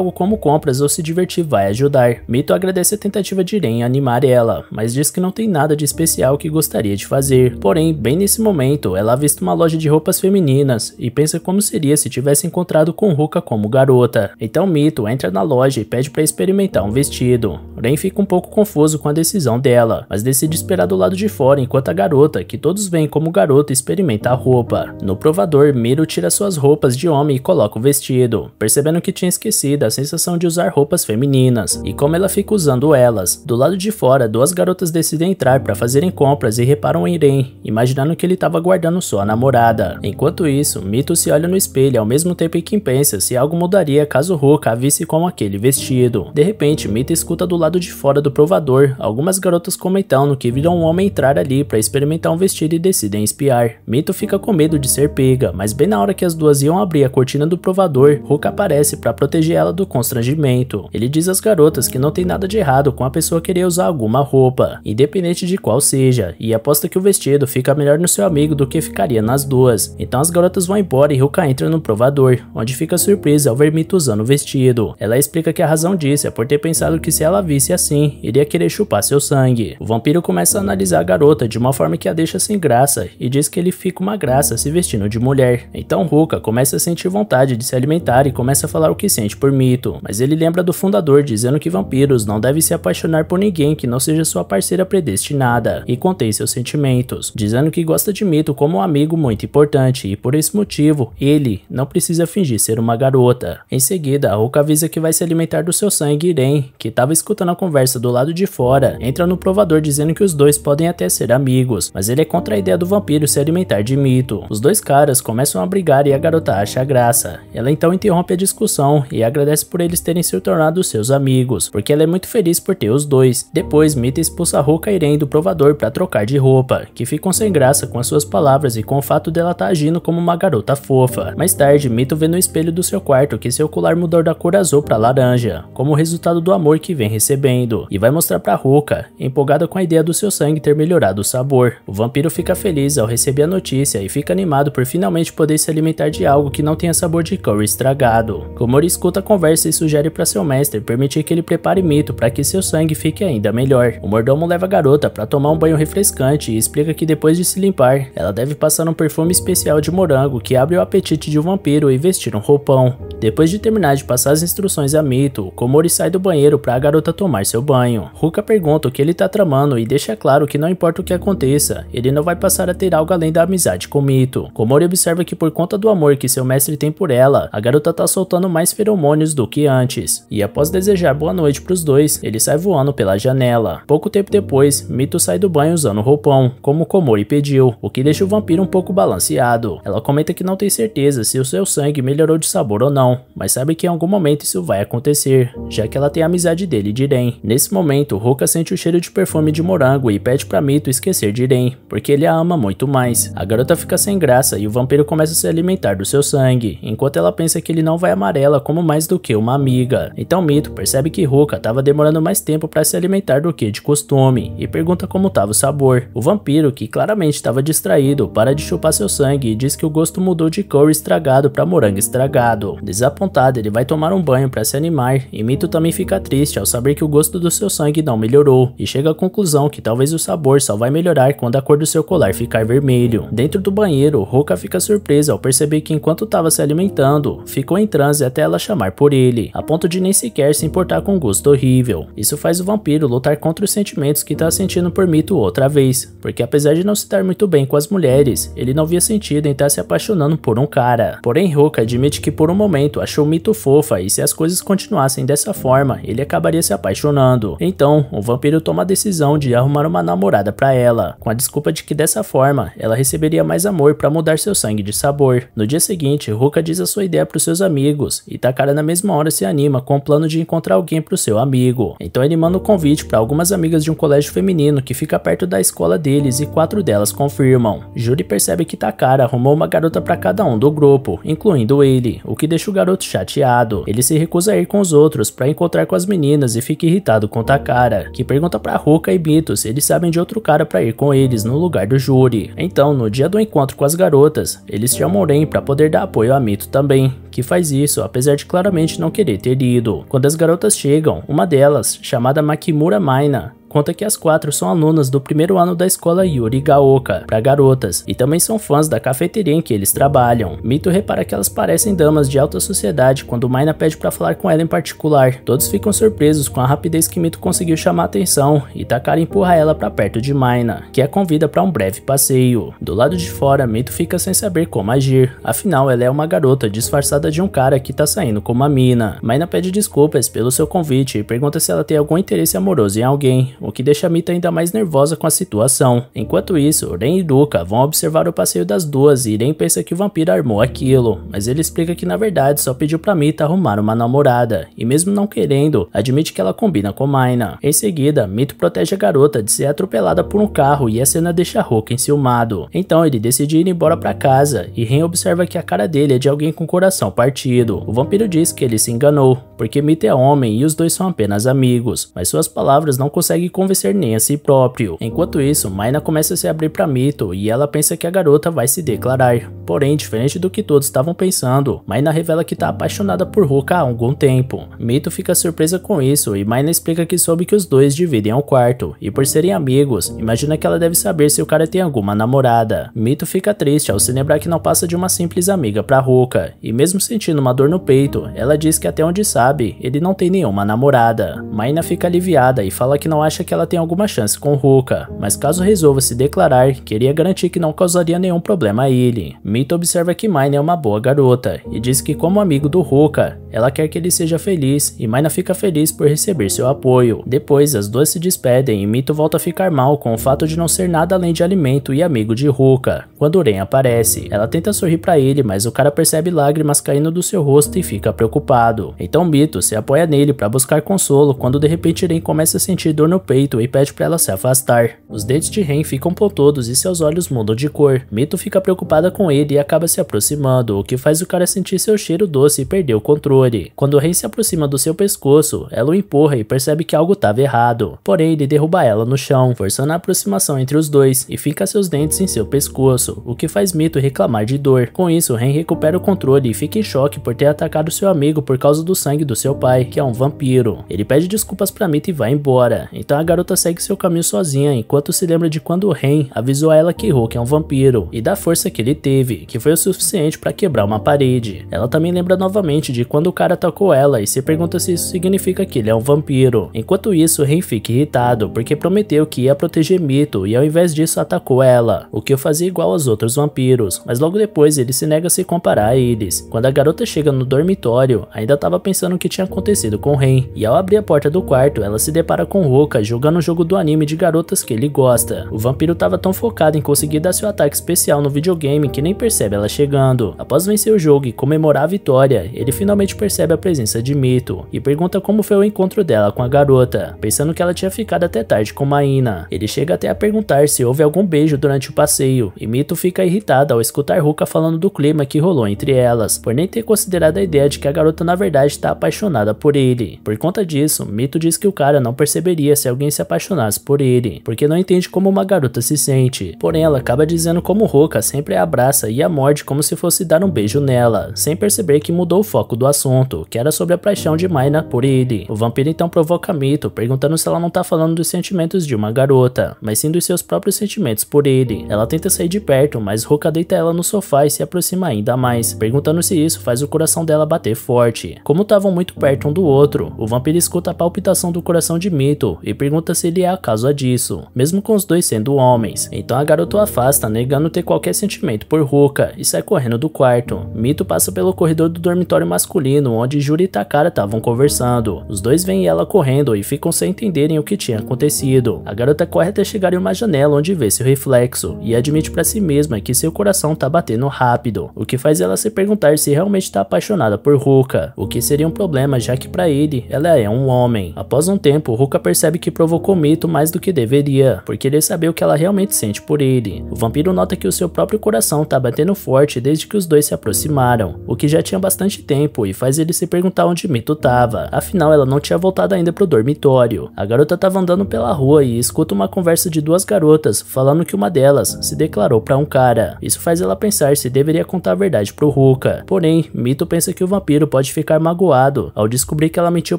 S1: algo como compras ou se divertir vai ajudar. Mito agradece a tentativa de Ren animar ela, mas diz que não tem nada de especial que gostaria de fazer. Porém, bem nesse momento, ela avista uma loja de roupas femininas e pensa como seria se tivesse encontrado com Ruka como garota. Então Mito entra na loja e pede para experimentar um vestido. Ren fica um pouco confuso com a decisão dela, mas decide esperar do lado de fora enquanto a garota, que todos veem como garota, experimenta a roupa. No provador, Miro tira suas roupas de homem e coloca o vestido. Percebendo que tinha esquecido sensação de usar roupas femininas e como ela fica usando elas. Do lado de fora, duas garotas decidem entrar para fazerem compras e reparam Irem, imaginando que ele estava guardando sua namorada. Enquanto isso, Mito se olha no espelho ao mesmo tempo em que pensa se algo mudaria caso Ruka a visse com aquele vestido. De repente, Mito escuta do lado de fora do provador algumas garotas comentando que viram um homem entrar ali para experimentar um vestido e decidem espiar. Mito fica com medo de ser pega, mas bem na hora que as duas iam abrir a cortina do provador, Ruka aparece para proteger ela do do constrangimento. Ele diz às garotas que não tem nada de errado com a pessoa querer usar alguma roupa, independente de qual seja, e aposta que o vestido fica melhor no seu amigo do que ficaria nas duas. Então as garotas vão embora e Ruka entra no provador, onde fica surpresa ao ver Mito usando o vestido. Ela explica que a razão disso é por ter pensado que se ela visse assim, iria querer chupar seu sangue. O vampiro começa a analisar a garota de uma forma que a deixa sem graça e diz que ele fica uma graça se vestindo de mulher. Então Ruka começa a sentir vontade de se alimentar e começa a falar o que sente por Mito mas ele lembra do fundador dizendo que vampiros não devem se apaixonar por ninguém que não seja sua parceira predestinada, e contém seus sentimentos, dizendo que gosta de mito como um amigo muito importante, e por esse motivo, ele não precisa fingir ser uma garota. Em seguida, Ruka avisa que vai se alimentar do seu sangue e Ren, que estava escutando a conversa do lado de fora, entra no provador dizendo que os dois podem até ser amigos, mas ele é contra a ideia do vampiro se alimentar de mito. Os dois caras começam a brigar e a garota acha graça. Ela então interrompe a discussão e agradece agradece por eles terem se tornado seus amigos, porque ela é muito feliz por ter os dois. Depois, Mita expulsa Ruka e Irene do provador para trocar de roupa, que ficam sem graça com as suas palavras e com o fato dela estar tá agindo como uma garota fofa. Mais tarde, Mito vê no espelho do seu quarto que seu colar mudou da cor azul para laranja, como resultado do amor que vem recebendo, e vai mostrar para Ruka, empolgada com a ideia do seu sangue ter melhorado o sabor. O vampiro fica feliz ao receber a notícia e fica animado por finalmente poder se alimentar de algo que não tenha sabor de curry estragado. Komori escuta a conversa conversa e sugere para seu mestre permitir que ele prepare mito para que seu sangue fique ainda melhor. O mordomo leva a garota para tomar um banho refrescante e explica que depois de se limpar, ela deve passar um perfume especial de morango que abre o apetite de um vampiro e vestir um roupão. Depois de terminar de passar as instruções a Mito, Komori sai do banheiro para a garota tomar seu banho. Ruka pergunta o que ele tá tramando e deixa claro que não importa o que aconteça, ele não vai passar a ter algo além da amizade com Mito. Komori observa que por conta do amor que seu mestre tem por ela, a garota tá soltando mais feromônios do que antes, e após desejar boa noite para os dois, ele sai voando pela janela. Pouco tempo depois, Mito sai do banho usando roupão, como Komori pediu, o que deixa o vampiro um pouco balanceado. Ela comenta que não tem certeza se o seu sangue melhorou de sabor ou não, mas sabe que em algum momento isso vai acontecer, já que ela tem a amizade dele de Ren. Nesse momento, Ruka sente o cheiro de perfume de morango e pede para Mito esquecer de Ren, porque ele a ama muito mais. A garota fica sem graça e o vampiro começa a se alimentar do seu sangue, enquanto ela pensa que ele não vai amarela como mais do que uma amiga. Então Mito percebe que Ruka estava demorando mais tempo para se alimentar do que de costume e pergunta como estava o sabor. O vampiro, que claramente estava distraído, para de chupar seu sangue e diz que o gosto mudou de curry estragado para morango estragado. Desapontado, ele vai tomar um banho para se animar e Mito também fica triste ao saber que o gosto do seu sangue não melhorou e chega à conclusão que talvez o sabor só vai melhorar quando a cor do seu colar ficar vermelho. Dentro do banheiro, Ruka fica surpresa ao perceber que enquanto estava se alimentando, ficou em transe até ela chamar por por ele, a ponto de nem sequer se importar com o um gosto horrível. Isso faz o vampiro lutar contra os sentimentos que está sentindo por Mito outra vez, porque apesar de não se dar muito bem com as mulheres, ele não via sentido em estar tá se apaixonando por um cara. Porém, Ruka admite que por um momento achou Mito fofa e se as coisas continuassem dessa forma, ele acabaria se apaixonando. Então, o vampiro toma a decisão de arrumar uma namorada para ela, com a desculpa de que dessa forma ela receberia mais amor para mudar seu sangue de sabor. No dia seguinte, Ruka diz a sua ideia para os seus amigos e Takara tá na mesma mesma hora se anima com o plano de encontrar alguém para o seu amigo. Então ele manda o um convite para algumas amigas de um colégio feminino que fica perto da escola deles e quatro delas confirmam. Juri percebe que Takara arrumou uma garota para cada um do grupo, incluindo ele, o que deixa o garoto chateado. Ele se recusa a ir com os outros para encontrar com as meninas e fica irritado com Takara, que pergunta para Ruka e Bito se eles sabem de outro cara para ir com eles no lugar do Juri. Então, no dia do encontro com as garotas, eles chamam Ren para poder dar apoio a Mito também, que faz isso apesar de claramente não querer ter ido. Quando as garotas chegam, uma delas, chamada Makimura Maina, conta que as quatro são alunas do primeiro ano da escola Yuri Gaoka, para garotas, e também são fãs da cafeteria em que eles trabalham. Mito repara que elas parecem damas de alta sociedade quando Maina pede para falar com ela em particular. Todos ficam surpresos com a rapidez que Mito conseguiu chamar atenção, e Takara empurra ela para perto de Maina, que a convida para um breve passeio. Do lado de fora, Mito fica sem saber como agir, afinal ela é uma garota disfarçada de um cara que tá saindo com uma mina. Maina pede desculpas pelo seu convite e pergunta se ela tem algum interesse amoroso em alguém, o que deixa Mita ainda mais nervosa com a situação. Enquanto isso, Ren e Duca vão observar o passeio das duas e Ren pensa que o vampiro armou aquilo, mas ele explica que na verdade só pediu pra Mita arrumar uma namorada, e mesmo não querendo, admite que ela combina com Mina. Em seguida, Mito protege a garota de ser atropelada por um carro e a cena deixa Hulk enciumado. Então ele decide ir embora pra casa, e Ren observa que a cara dele é de alguém com o coração partido. O vampiro diz que ele se enganou, porque Mita é homem e os dois são apenas amigos, mas suas palavras não conseguem convencer nem a si próprio. Enquanto isso, Maina começa a se abrir para Mito e ela pensa que a garota vai se declarar. Porém, diferente do que todos estavam pensando, Maina revela que está apaixonada por Ruka há algum tempo. Mito fica surpresa com isso e Maina explica que soube que os dois dividem um quarto e por serem amigos, imagina que ela deve saber se o cara tem alguma namorada. Mito fica triste ao se lembrar que não passa de uma simples amiga para Ruka e mesmo sentindo uma dor no peito, ela diz que até onde sabe, ele não tem nenhuma namorada. Maina fica aliviada e fala que não acha acha que ela tem alguma chance com Ruka, mas caso resolva se declarar, queria garantir que não causaria nenhum problema a ele. Mito observa que Maina é uma boa garota e diz que como amigo do Ruka, ela quer que ele seja feliz e Maina fica feliz por receber seu apoio. Depois, as duas se despedem e Mito volta a ficar mal com o fato de não ser nada além de alimento e amigo de Ruka. Quando Ren aparece, ela tenta sorrir para ele, mas o cara percebe lágrimas caindo do seu rosto e fica preocupado. Então Mito se apoia nele para buscar consolo quando de repente Ren começa a sentir dor no peito e pede para ela se afastar. Os dentes de Ren ficam pontudos e seus olhos mudam de cor. Mito fica preocupada com ele e acaba se aproximando, o que faz o cara sentir seu cheiro doce e perder o controle. Quando Ren se aproxima do seu pescoço, ela o empurra e percebe que algo estava errado. Porém, ele derruba ela no chão, forçando a aproximação entre os dois e fica seus dentes em seu pescoço, o que faz Mito reclamar de dor. Com isso, Ren recupera o controle e fica em choque por ter atacado seu amigo por causa do sangue do seu pai, que é um vampiro. Ele pede desculpas para Mito e vai embora. Então a garota segue seu caminho sozinha, enquanto se lembra de quando Ren avisou a ela que Hulk é um vampiro, e da força que ele teve, que foi o suficiente para quebrar uma parede. Ela também lembra novamente de quando o cara atacou ela e se pergunta se isso significa que ele é um vampiro. Enquanto isso, Ren fica irritado, porque prometeu que ia proteger Mito, e ao invés disso atacou ela, o que o fazia igual aos outros vampiros, mas logo depois ele se nega a se comparar a eles. Quando a garota chega no dormitório, ainda estava pensando o que tinha acontecido com Ren, e ao abrir a porta do quarto, ela se depara com Ruka jogando o jogo do anime de garotas que ele gosta. O vampiro estava tão focado em conseguir dar seu ataque especial no videogame que nem percebe ela chegando. Após vencer o jogo e comemorar a vitória, ele finalmente percebe a presença de Mito e pergunta como foi o encontro dela com a garota, pensando que ela tinha ficado até tarde com Maína. Ele chega até a perguntar se houve algum beijo durante o passeio e Mito fica irritada ao escutar Ruka falando do clima que rolou entre elas, por nem ter considerado a ideia de que a garota na verdade está apaixonada por ele. Por conta disso, Mito diz que o cara não perceberia se alguém alguém se apaixonasse por ele, porque não entende como uma garota se sente. Porém, ela acaba dizendo como Roca sempre a abraça e a morde como se fosse dar um beijo nela, sem perceber que mudou o foco do assunto, que era sobre a paixão de Maina por ele. O vampiro então provoca Mito, perguntando se ela não tá falando dos sentimentos de uma garota, mas sim dos seus próprios sentimentos por ele. Ela tenta sair de perto, mas Roca deita ela no sofá e se aproxima ainda mais, perguntando se isso faz o coração dela bater forte. Como estavam muito perto um do outro, o vampiro escuta a palpitação do coração de Mito e pergunta se ele é a causa disso, mesmo com os dois sendo homens. Então a garota o afasta, negando ter qualquer sentimento por Ruka, e sai correndo do quarto. Mito passa pelo corredor do dormitório masculino, onde Juri e Takara estavam conversando. Os dois veem ela correndo e ficam sem entenderem o que tinha acontecido. A garota corre até chegar em uma janela onde vê seu reflexo, e admite para si mesma que seu coração tá batendo rápido, o que faz ela se perguntar se realmente está apaixonada por Ruka, o que seria um problema já que para ele, ela é um homem. Após um tempo, Ruka percebe que que provocou Mito mais do que deveria, porque ele sabia o que ela realmente sente por ele. O vampiro nota que o seu próprio coração tá batendo forte desde que os dois se aproximaram, o que já tinha bastante tempo e faz ele se perguntar onde Mito tava, afinal ela não tinha voltado ainda pro dormitório. A garota tava andando pela rua e escuta uma conversa de duas garotas falando que uma delas se declarou para um cara. Isso faz ela pensar se deveria contar a verdade pro Ruka. Porém, Mito pensa que o vampiro pode ficar magoado ao descobrir que ela mentiu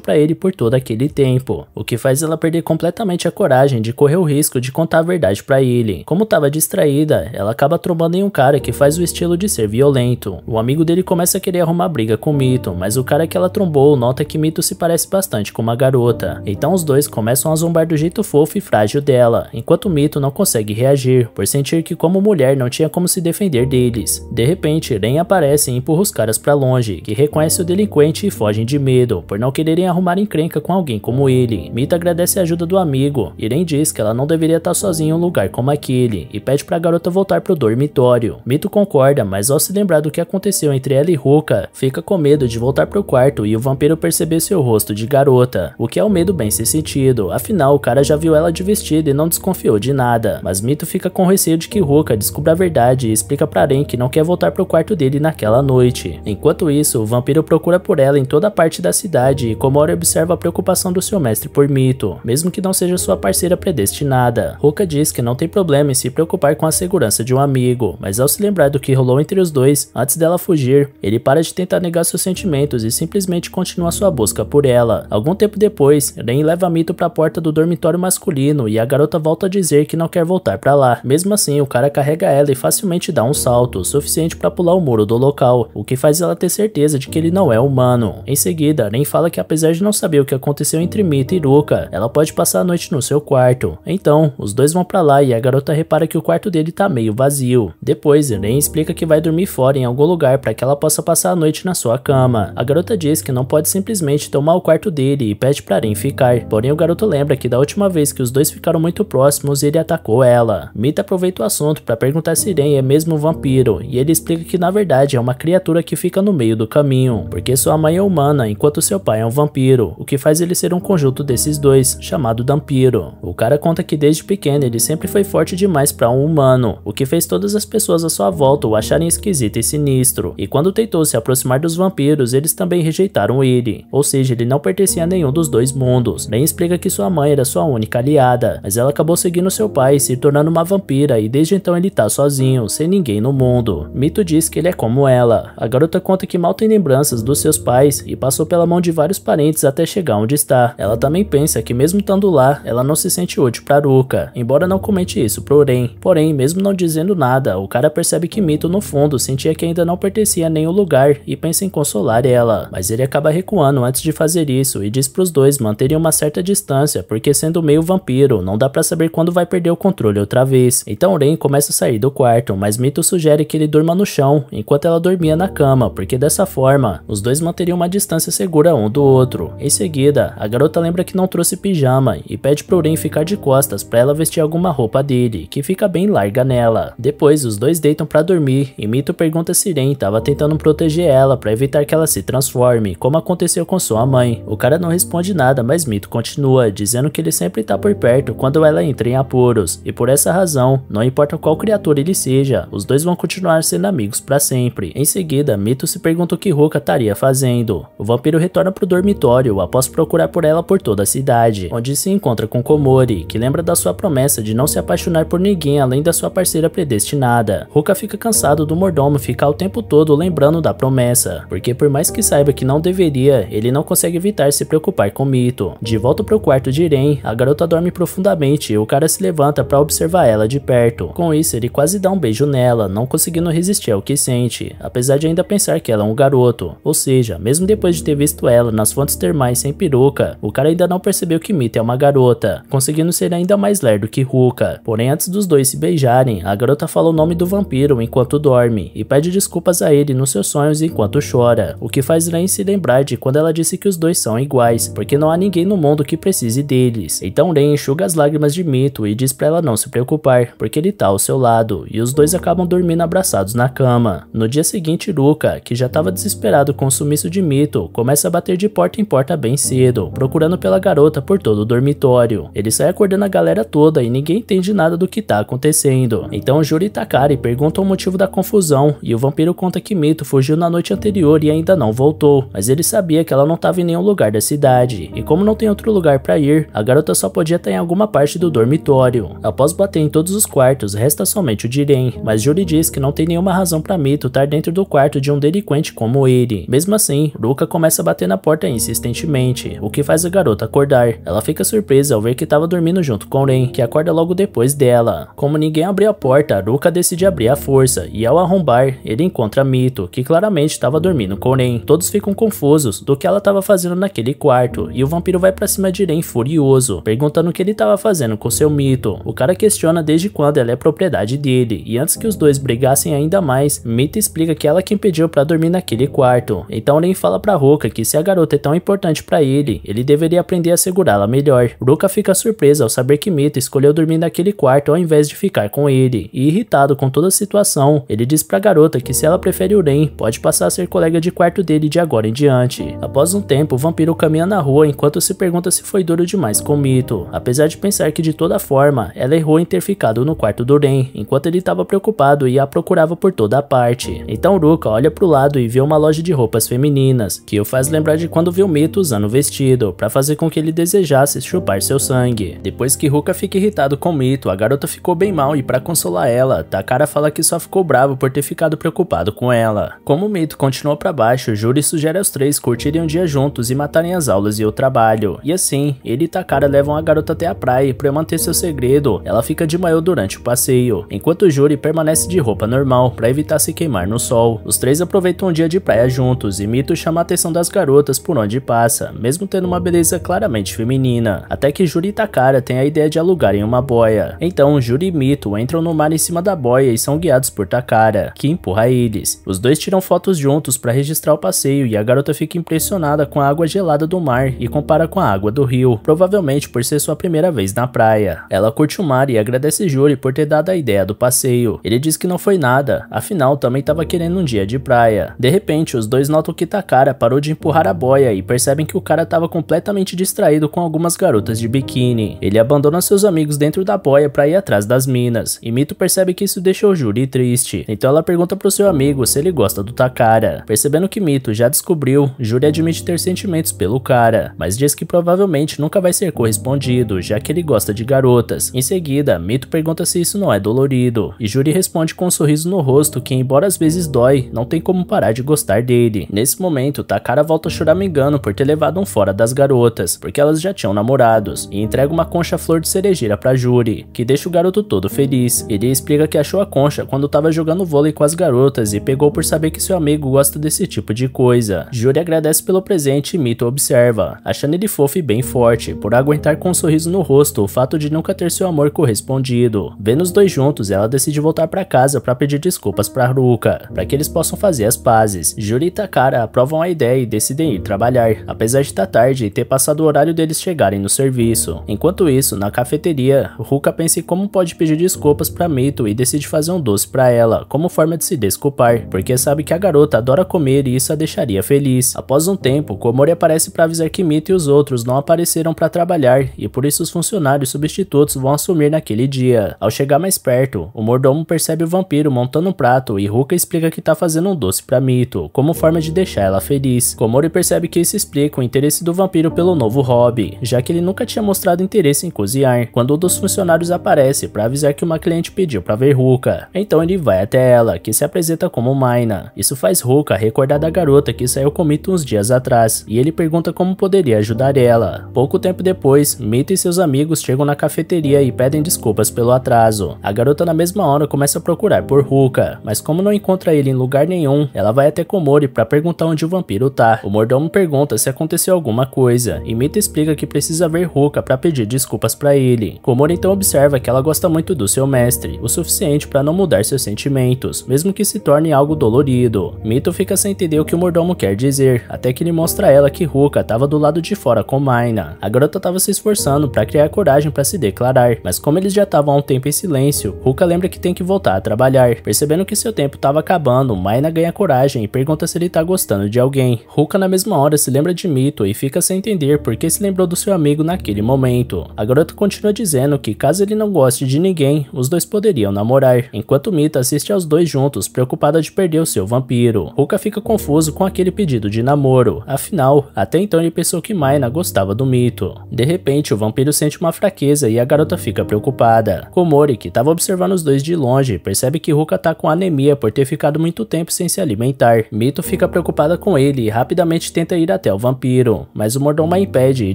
S1: para ele por todo aquele tempo, o que faz ela perder perder completamente a coragem de correr o risco de contar a verdade para ele. Como tava distraída, ela acaba trombando em um cara que faz o estilo de ser violento. O amigo dele começa a querer arrumar briga com Mito, mas o cara que ela trombou nota que Mito se parece bastante com uma garota. Então os dois começam a zombar do jeito fofo e frágil dela, enquanto Mito não consegue reagir, por sentir que como mulher não tinha como se defender deles. De repente, Ren aparece e empurra os caras para longe, que reconhece o delinquente e fogem de medo, por não quererem arrumar encrenca com alguém como ele. Mito agradece a ajuda do amigo. Irene diz que ela não deveria estar sozinha em um lugar como aquele e pede para a garota voltar pro dormitório. Mito concorda, mas ao se lembrar do que aconteceu entre ela e Ruka, fica com medo de voltar pro quarto e o vampiro perceber seu rosto de garota, o que é um medo bem sentido, afinal o cara já viu ela de vestido e não desconfiou de nada. Mas Mito fica com receio de que Ruka descubra a verdade e explica para Irene que não quer voltar pro quarto dele naquela noite. Enquanto isso, o vampiro procura por ela em toda a parte da cidade e Komori observa a preocupação do seu mestre por Mito. Mesmo mesmo que não seja sua parceira predestinada. Ruka diz que não tem problema em se preocupar com a segurança de um amigo, mas ao se lembrar do que rolou entre os dois, antes dela fugir, ele para de tentar negar seus sentimentos e simplesmente continua sua busca por ela. Algum tempo depois, Ren leva Mito para a porta do dormitório masculino e a garota volta a dizer que não quer voltar para lá. Mesmo assim, o cara carrega ela e facilmente dá um salto, suficiente para pular o muro do local, o que faz ela ter certeza de que ele não é humano. Em seguida, Ren fala que apesar de não saber o que aconteceu entre Mito e Ruka, ela pode passar a noite no seu quarto. Então, os dois vão para lá e a garota repara que o quarto dele tá meio vazio. Depois, Irene explica que vai dormir fora em algum lugar para que ela possa passar a noite na sua cama. A garota diz que não pode simplesmente tomar o quarto dele e pede para Irene ficar. Porém, o garoto lembra que da última vez que os dois ficaram muito próximos, ele atacou ela. Mita aproveita o assunto para perguntar se Irene é mesmo um vampiro, e ele explica que na verdade é uma criatura que fica no meio do caminho, porque sua mãe é humana enquanto seu pai é um vampiro, o que faz ele ser um conjunto desses dois, chamado chamado Dampiro. O cara conta que desde pequeno ele sempre foi forte demais para um humano, o que fez todas as pessoas à sua volta o acharem esquisito e sinistro, e quando tentou se aproximar dos vampiros, eles também rejeitaram ele, ou seja, ele não pertencia a nenhum dos dois mundos. Ben explica que sua mãe era sua única aliada, mas ela acabou seguindo seu pai e se tornando uma vampira, e desde então ele tá sozinho, sem ninguém no mundo. Mito diz que ele é como ela. A garota conta que mal tem lembranças dos seus pais e passou pela mão de vários parentes até chegar onde está. Ela também pensa que mesmo Voltando lá, ela não se sente útil para Ruka, embora não comente isso Oren. Porém, mesmo não dizendo nada, o cara percebe que Mito no fundo sentia que ainda não pertencia a nenhum lugar e pensa em consolar ela. Mas ele acaba recuando antes de fazer isso e diz para os dois manterem uma certa distância, porque sendo meio vampiro, não dá para saber quando vai perder o controle outra vez. Então Ren começa a sair do quarto, mas Mito sugere que ele durma no chão, enquanto ela dormia na cama, porque dessa forma, os dois manteriam uma distância segura um do outro. Em seguida, a garota lembra que não trouxe pijama mãe e pede para Ren ficar de costas para ela vestir alguma roupa dele, que fica bem larga nela. Depois, os dois deitam para dormir e Mito pergunta se Ren estava tentando proteger ela para evitar que ela se transforme, como aconteceu com sua mãe. O cara não responde nada, mas Mito continua, dizendo que ele sempre está por perto quando ela entra em apuros, e por essa razão, não importa qual criatura ele seja, os dois vão continuar sendo amigos para sempre. Em seguida, Mito se pergunta o que Ruka estaria fazendo. O vampiro retorna pro dormitório após procurar por ela por toda a cidade, onde se encontra com Komori, que lembra da sua promessa de não se apaixonar por ninguém além da sua parceira predestinada. Ruka fica cansado do mordomo ficar o tempo todo lembrando da promessa, porque por mais que saiba que não deveria, ele não consegue evitar se preocupar com Mito. De volta pro quarto de Irem, a garota dorme profundamente e o cara se levanta para observar ela de perto. Com isso, ele quase dá um beijo nela, não conseguindo resistir ao que sente, apesar de ainda pensar que ela é um garoto. Ou seja, mesmo depois de ter visto ela nas fontes termais sem peruca, o cara ainda não percebeu que Mito é uma garota, conseguindo ser ainda mais lerdo que Ruka. Porém, antes dos dois se beijarem, a garota fala o nome do vampiro enquanto dorme e pede desculpas a ele nos seus sonhos enquanto chora, o que faz Ren se lembrar de quando ela disse que os dois são iguais, porque não há ninguém no mundo que precise deles. Então Ren enxuga as lágrimas de Mito e diz para ela não se preocupar, porque ele tá ao seu lado, e os dois acabam dormindo abraçados na cama. No dia seguinte, Ruka, que já estava desesperado com o sumiço de Mito, começa a bater de porta em porta bem cedo, procurando pela garota por todo do dormitório. Ele sai acordando a galera toda e ninguém entende nada do que tá acontecendo. Então Juri e Takari perguntam o motivo da confusão e o vampiro conta que Mito fugiu na noite anterior e ainda não voltou, mas ele sabia que ela não estava em nenhum lugar da cidade. E como não tem outro lugar para ir, a garota só podia estar em alguma parte do dormitório. Após bater em todos os quartos, resta somente o Jiren, mas Juri diz que não tem nenhuma razão para Mito estar dentro do quarto de um delinquente como ele. Mesmo assim, Luca começa a bater na porta insistentemente, o que faz a garota acordar. Ela fica fica surpresa ao ver que estava dormindo junto com Ren, que acorda logo depois dela. Como ninguém abriu a porta, Aruka decide abrir a força, e ao arrombar, ele encontra Mito, que claramente estava dormindo com Ren. Todos ficam confusos do que ela estava fazendo naquele quarto, e o vampiro vai para cima de Ren furioso, perguntando o que ele estava fazendo com seu Mito. O cara questiona desde quando ela é propriedade dele, e antes que os dois brigassem ainda mais, Mito explica que ela quem pediu para dormir naquele quarto. Então Ren fala para Ruka que se a garota é tão importante para ele, ele deveria aprender a segurá-la melhor melhor. Ruka fica surpresa ao saber que Mito escolheu dormir naquele quarto ao invés de ficar com ele, e irritado com toda a situação, ele diz pra garota que se ela prefere o Ren, pode passar a ser colega de quarto dele de agora em diante. Após um tempo, o vampiro caminha na rua enquanto se pergunta se foi duro demais com Mito, apesar de pensar que de toda forma, ela errou em ter ficado no quarto do Ren, enquanto ele estava preocupado e a procurava por toda a parte. Então Ruka olha pro lado e vê uma loja de roupas femininas, que o faz lembrar de quando viu Mito usando o vestido, para fazer com que ele desejasse chupar seu sangue. Depois que Ruka fica irritado com Mito, a garota ficou bem mal e para consolar ela, Takara fala que só ficou bravo por ter ficado preocupado com ela. Como Mito continuou para baixo, Juri sugere aos três curtirem um dia juntos e matarem as aulas e o trabalho. E assim, ele e Takara levam a garota até a praia e para manter seu segredo, ela fica de maiô durante o passeio, enquanto Juri permanece de roupa normal para evitar se queimar no sol. Os três aproveitam um dia de praia juntos e Mito chama a atenção das garotas por onde passa, mesmo tendo uma beleza claramente feminina até que Juri Takara tem a ideia de alugarem uma boia. Então Juri e Mito entram no mar em cima da boia e são guiados por Takara, que empurra eles. Os dois tiram fotos juntos para registrar o passeio e a garota fica impressionada com a água gelada do mar e compara com a água do rio, provavelmente por ser sua primeira vez na praia. Ela curte o mar e agradece Juri por ter dado a ideia do passeio. Ele diz que não foi nada, afinal também estava querendo um dia de praia. De repente, os dois notam que Takara parou de empurrar a boia e percebem que o cara estava completamente distraído com algumas as garotas de biquíni. Ele abandona seus amigos dentro da boia para ir atrás das minas, e Mito percebe que isso deixou Juri triste, então ela pergunta pro seu amigo se ele gosta do Takara. Percebendo que Mito já descobriu, Juri admite ter sentimentos pelo cara, mas diz que provavelmente nunca vai ser correspondido, já que ele gosta de garotas. Em seguida, Mito pergunta se isso não é dolorido, e Juri responde com um sorriso no rosto que, embora às vezes dói, não tem como parar de gostar dele. Nesse momento, Takara volta choramingando por ter levado um fora das garotas, porque elas já tinham são namorados e entrega uma concha flor de cerejeira para Juri, que deixa o garoto todo feliz. Ele explica que achou a concha quando estava jogando vôlei com as garotas e pegou por saber que seu amigo gosta desse tipo de coisa. Juri agradece pelo presente e Mito observa, achando ele fofo e bem forte, por aguentar com um sorriso no rosto o fato de nunca ter seu amor correspondido. Vendo os dois juntos, ela decide voltar para casa para pedir desculpas para Ruka, para que eles possam fazer as pazes. Juri e Takara aprovam a ideia e decidem ir trabalhar, apesar de estar tá tarde e ter passado o horário deles chegar chegarem no serviço. Enquanto isso, na cafeteria, Ruka pensa em como pode pedir desculpas para Mito e decide fazer um doce para ela, como forma de se desculpar, porque sabe que a garota adora comer e isso a deixaria feliz. Após um tempo, Komori aparece para avisar que Mito e os outros não apareceram para trabalhar e por isso os funcionários substitutos vão assumir naquele dia. Ao chegar mais perto, o mordomo percebe o vampiro montando um prato e Ruka explica que tá fazendo um doce para Mito, como forma de deixar ela feliz. Komori percebe que isso explica o interesse do vampiro pelo novo hobby, já que ele nunca tinha mostrado interesse em cozinhar, quando um dos funcionários aparece para avisar que uma cliente pediu para ver Ruka. Então ele vai até ela, que se apresenta como Maina. Isso faz Ruka recordar da garota que saiu com Mito uns dias atrás, e ele pergunta como poderia ajudar ela. Pouco tempo depois, Mito e seus amigos chegam na cafeteria e pedem desculpas pelo atraso. A garota na mesma hora começa a procurar por Ruka, mas como não encontra ele em lugar nenhum, ela vai até Komori para perguntar onde o vampiro tá. O mordomo pergunta se aconteceu alguma coisa, e Mito explica que precisa precisa ver Ruka para pedir desculpas para ele. Komori então observa que ela gosta muito do seu mestre, o suficiente para não mudar seus sentimentos, mesmo que se torne algo dolorido. Mito fica sem entender o que o mordomo quer dizer, até que ele mostra a ela que Ruka estava do lado de fora com Maina. A garota estava se esforçando para criar coragem para se declarar, mas como eles já estavam há um tempo em silêncio, Ruka lembra que tem que voltar a trabalhar. Percebendo que seu tempo estava acabando, Maina ganha coragem e pergunta se ele está gostando de alguém. Ruka na mesma hora se lembra de Mito e fica sem entender por que se lembrou do seu seu amigo naquele momento. A garota continua dizendo que caso ele não goste de ninguém, os dois poderiam namorar, enquanto Mita assiste aos dois juntos, preocupada de perder o seu vampiro. Ruka fica confuso com aquele pedido de namoro, afinal, até então ele pensou que Maina gostava do Mito. De repente, o vampiro sente uma fraqueza e a garota fica preocupada. Komori, que estava observando os dois de longe, percebe que Ruka está com anemia por ter ficado muito tempo sem se alimentar. Mito fica preocupada com ele e rapidamente tenta ir até o vampiro, mas o mordomo a impede e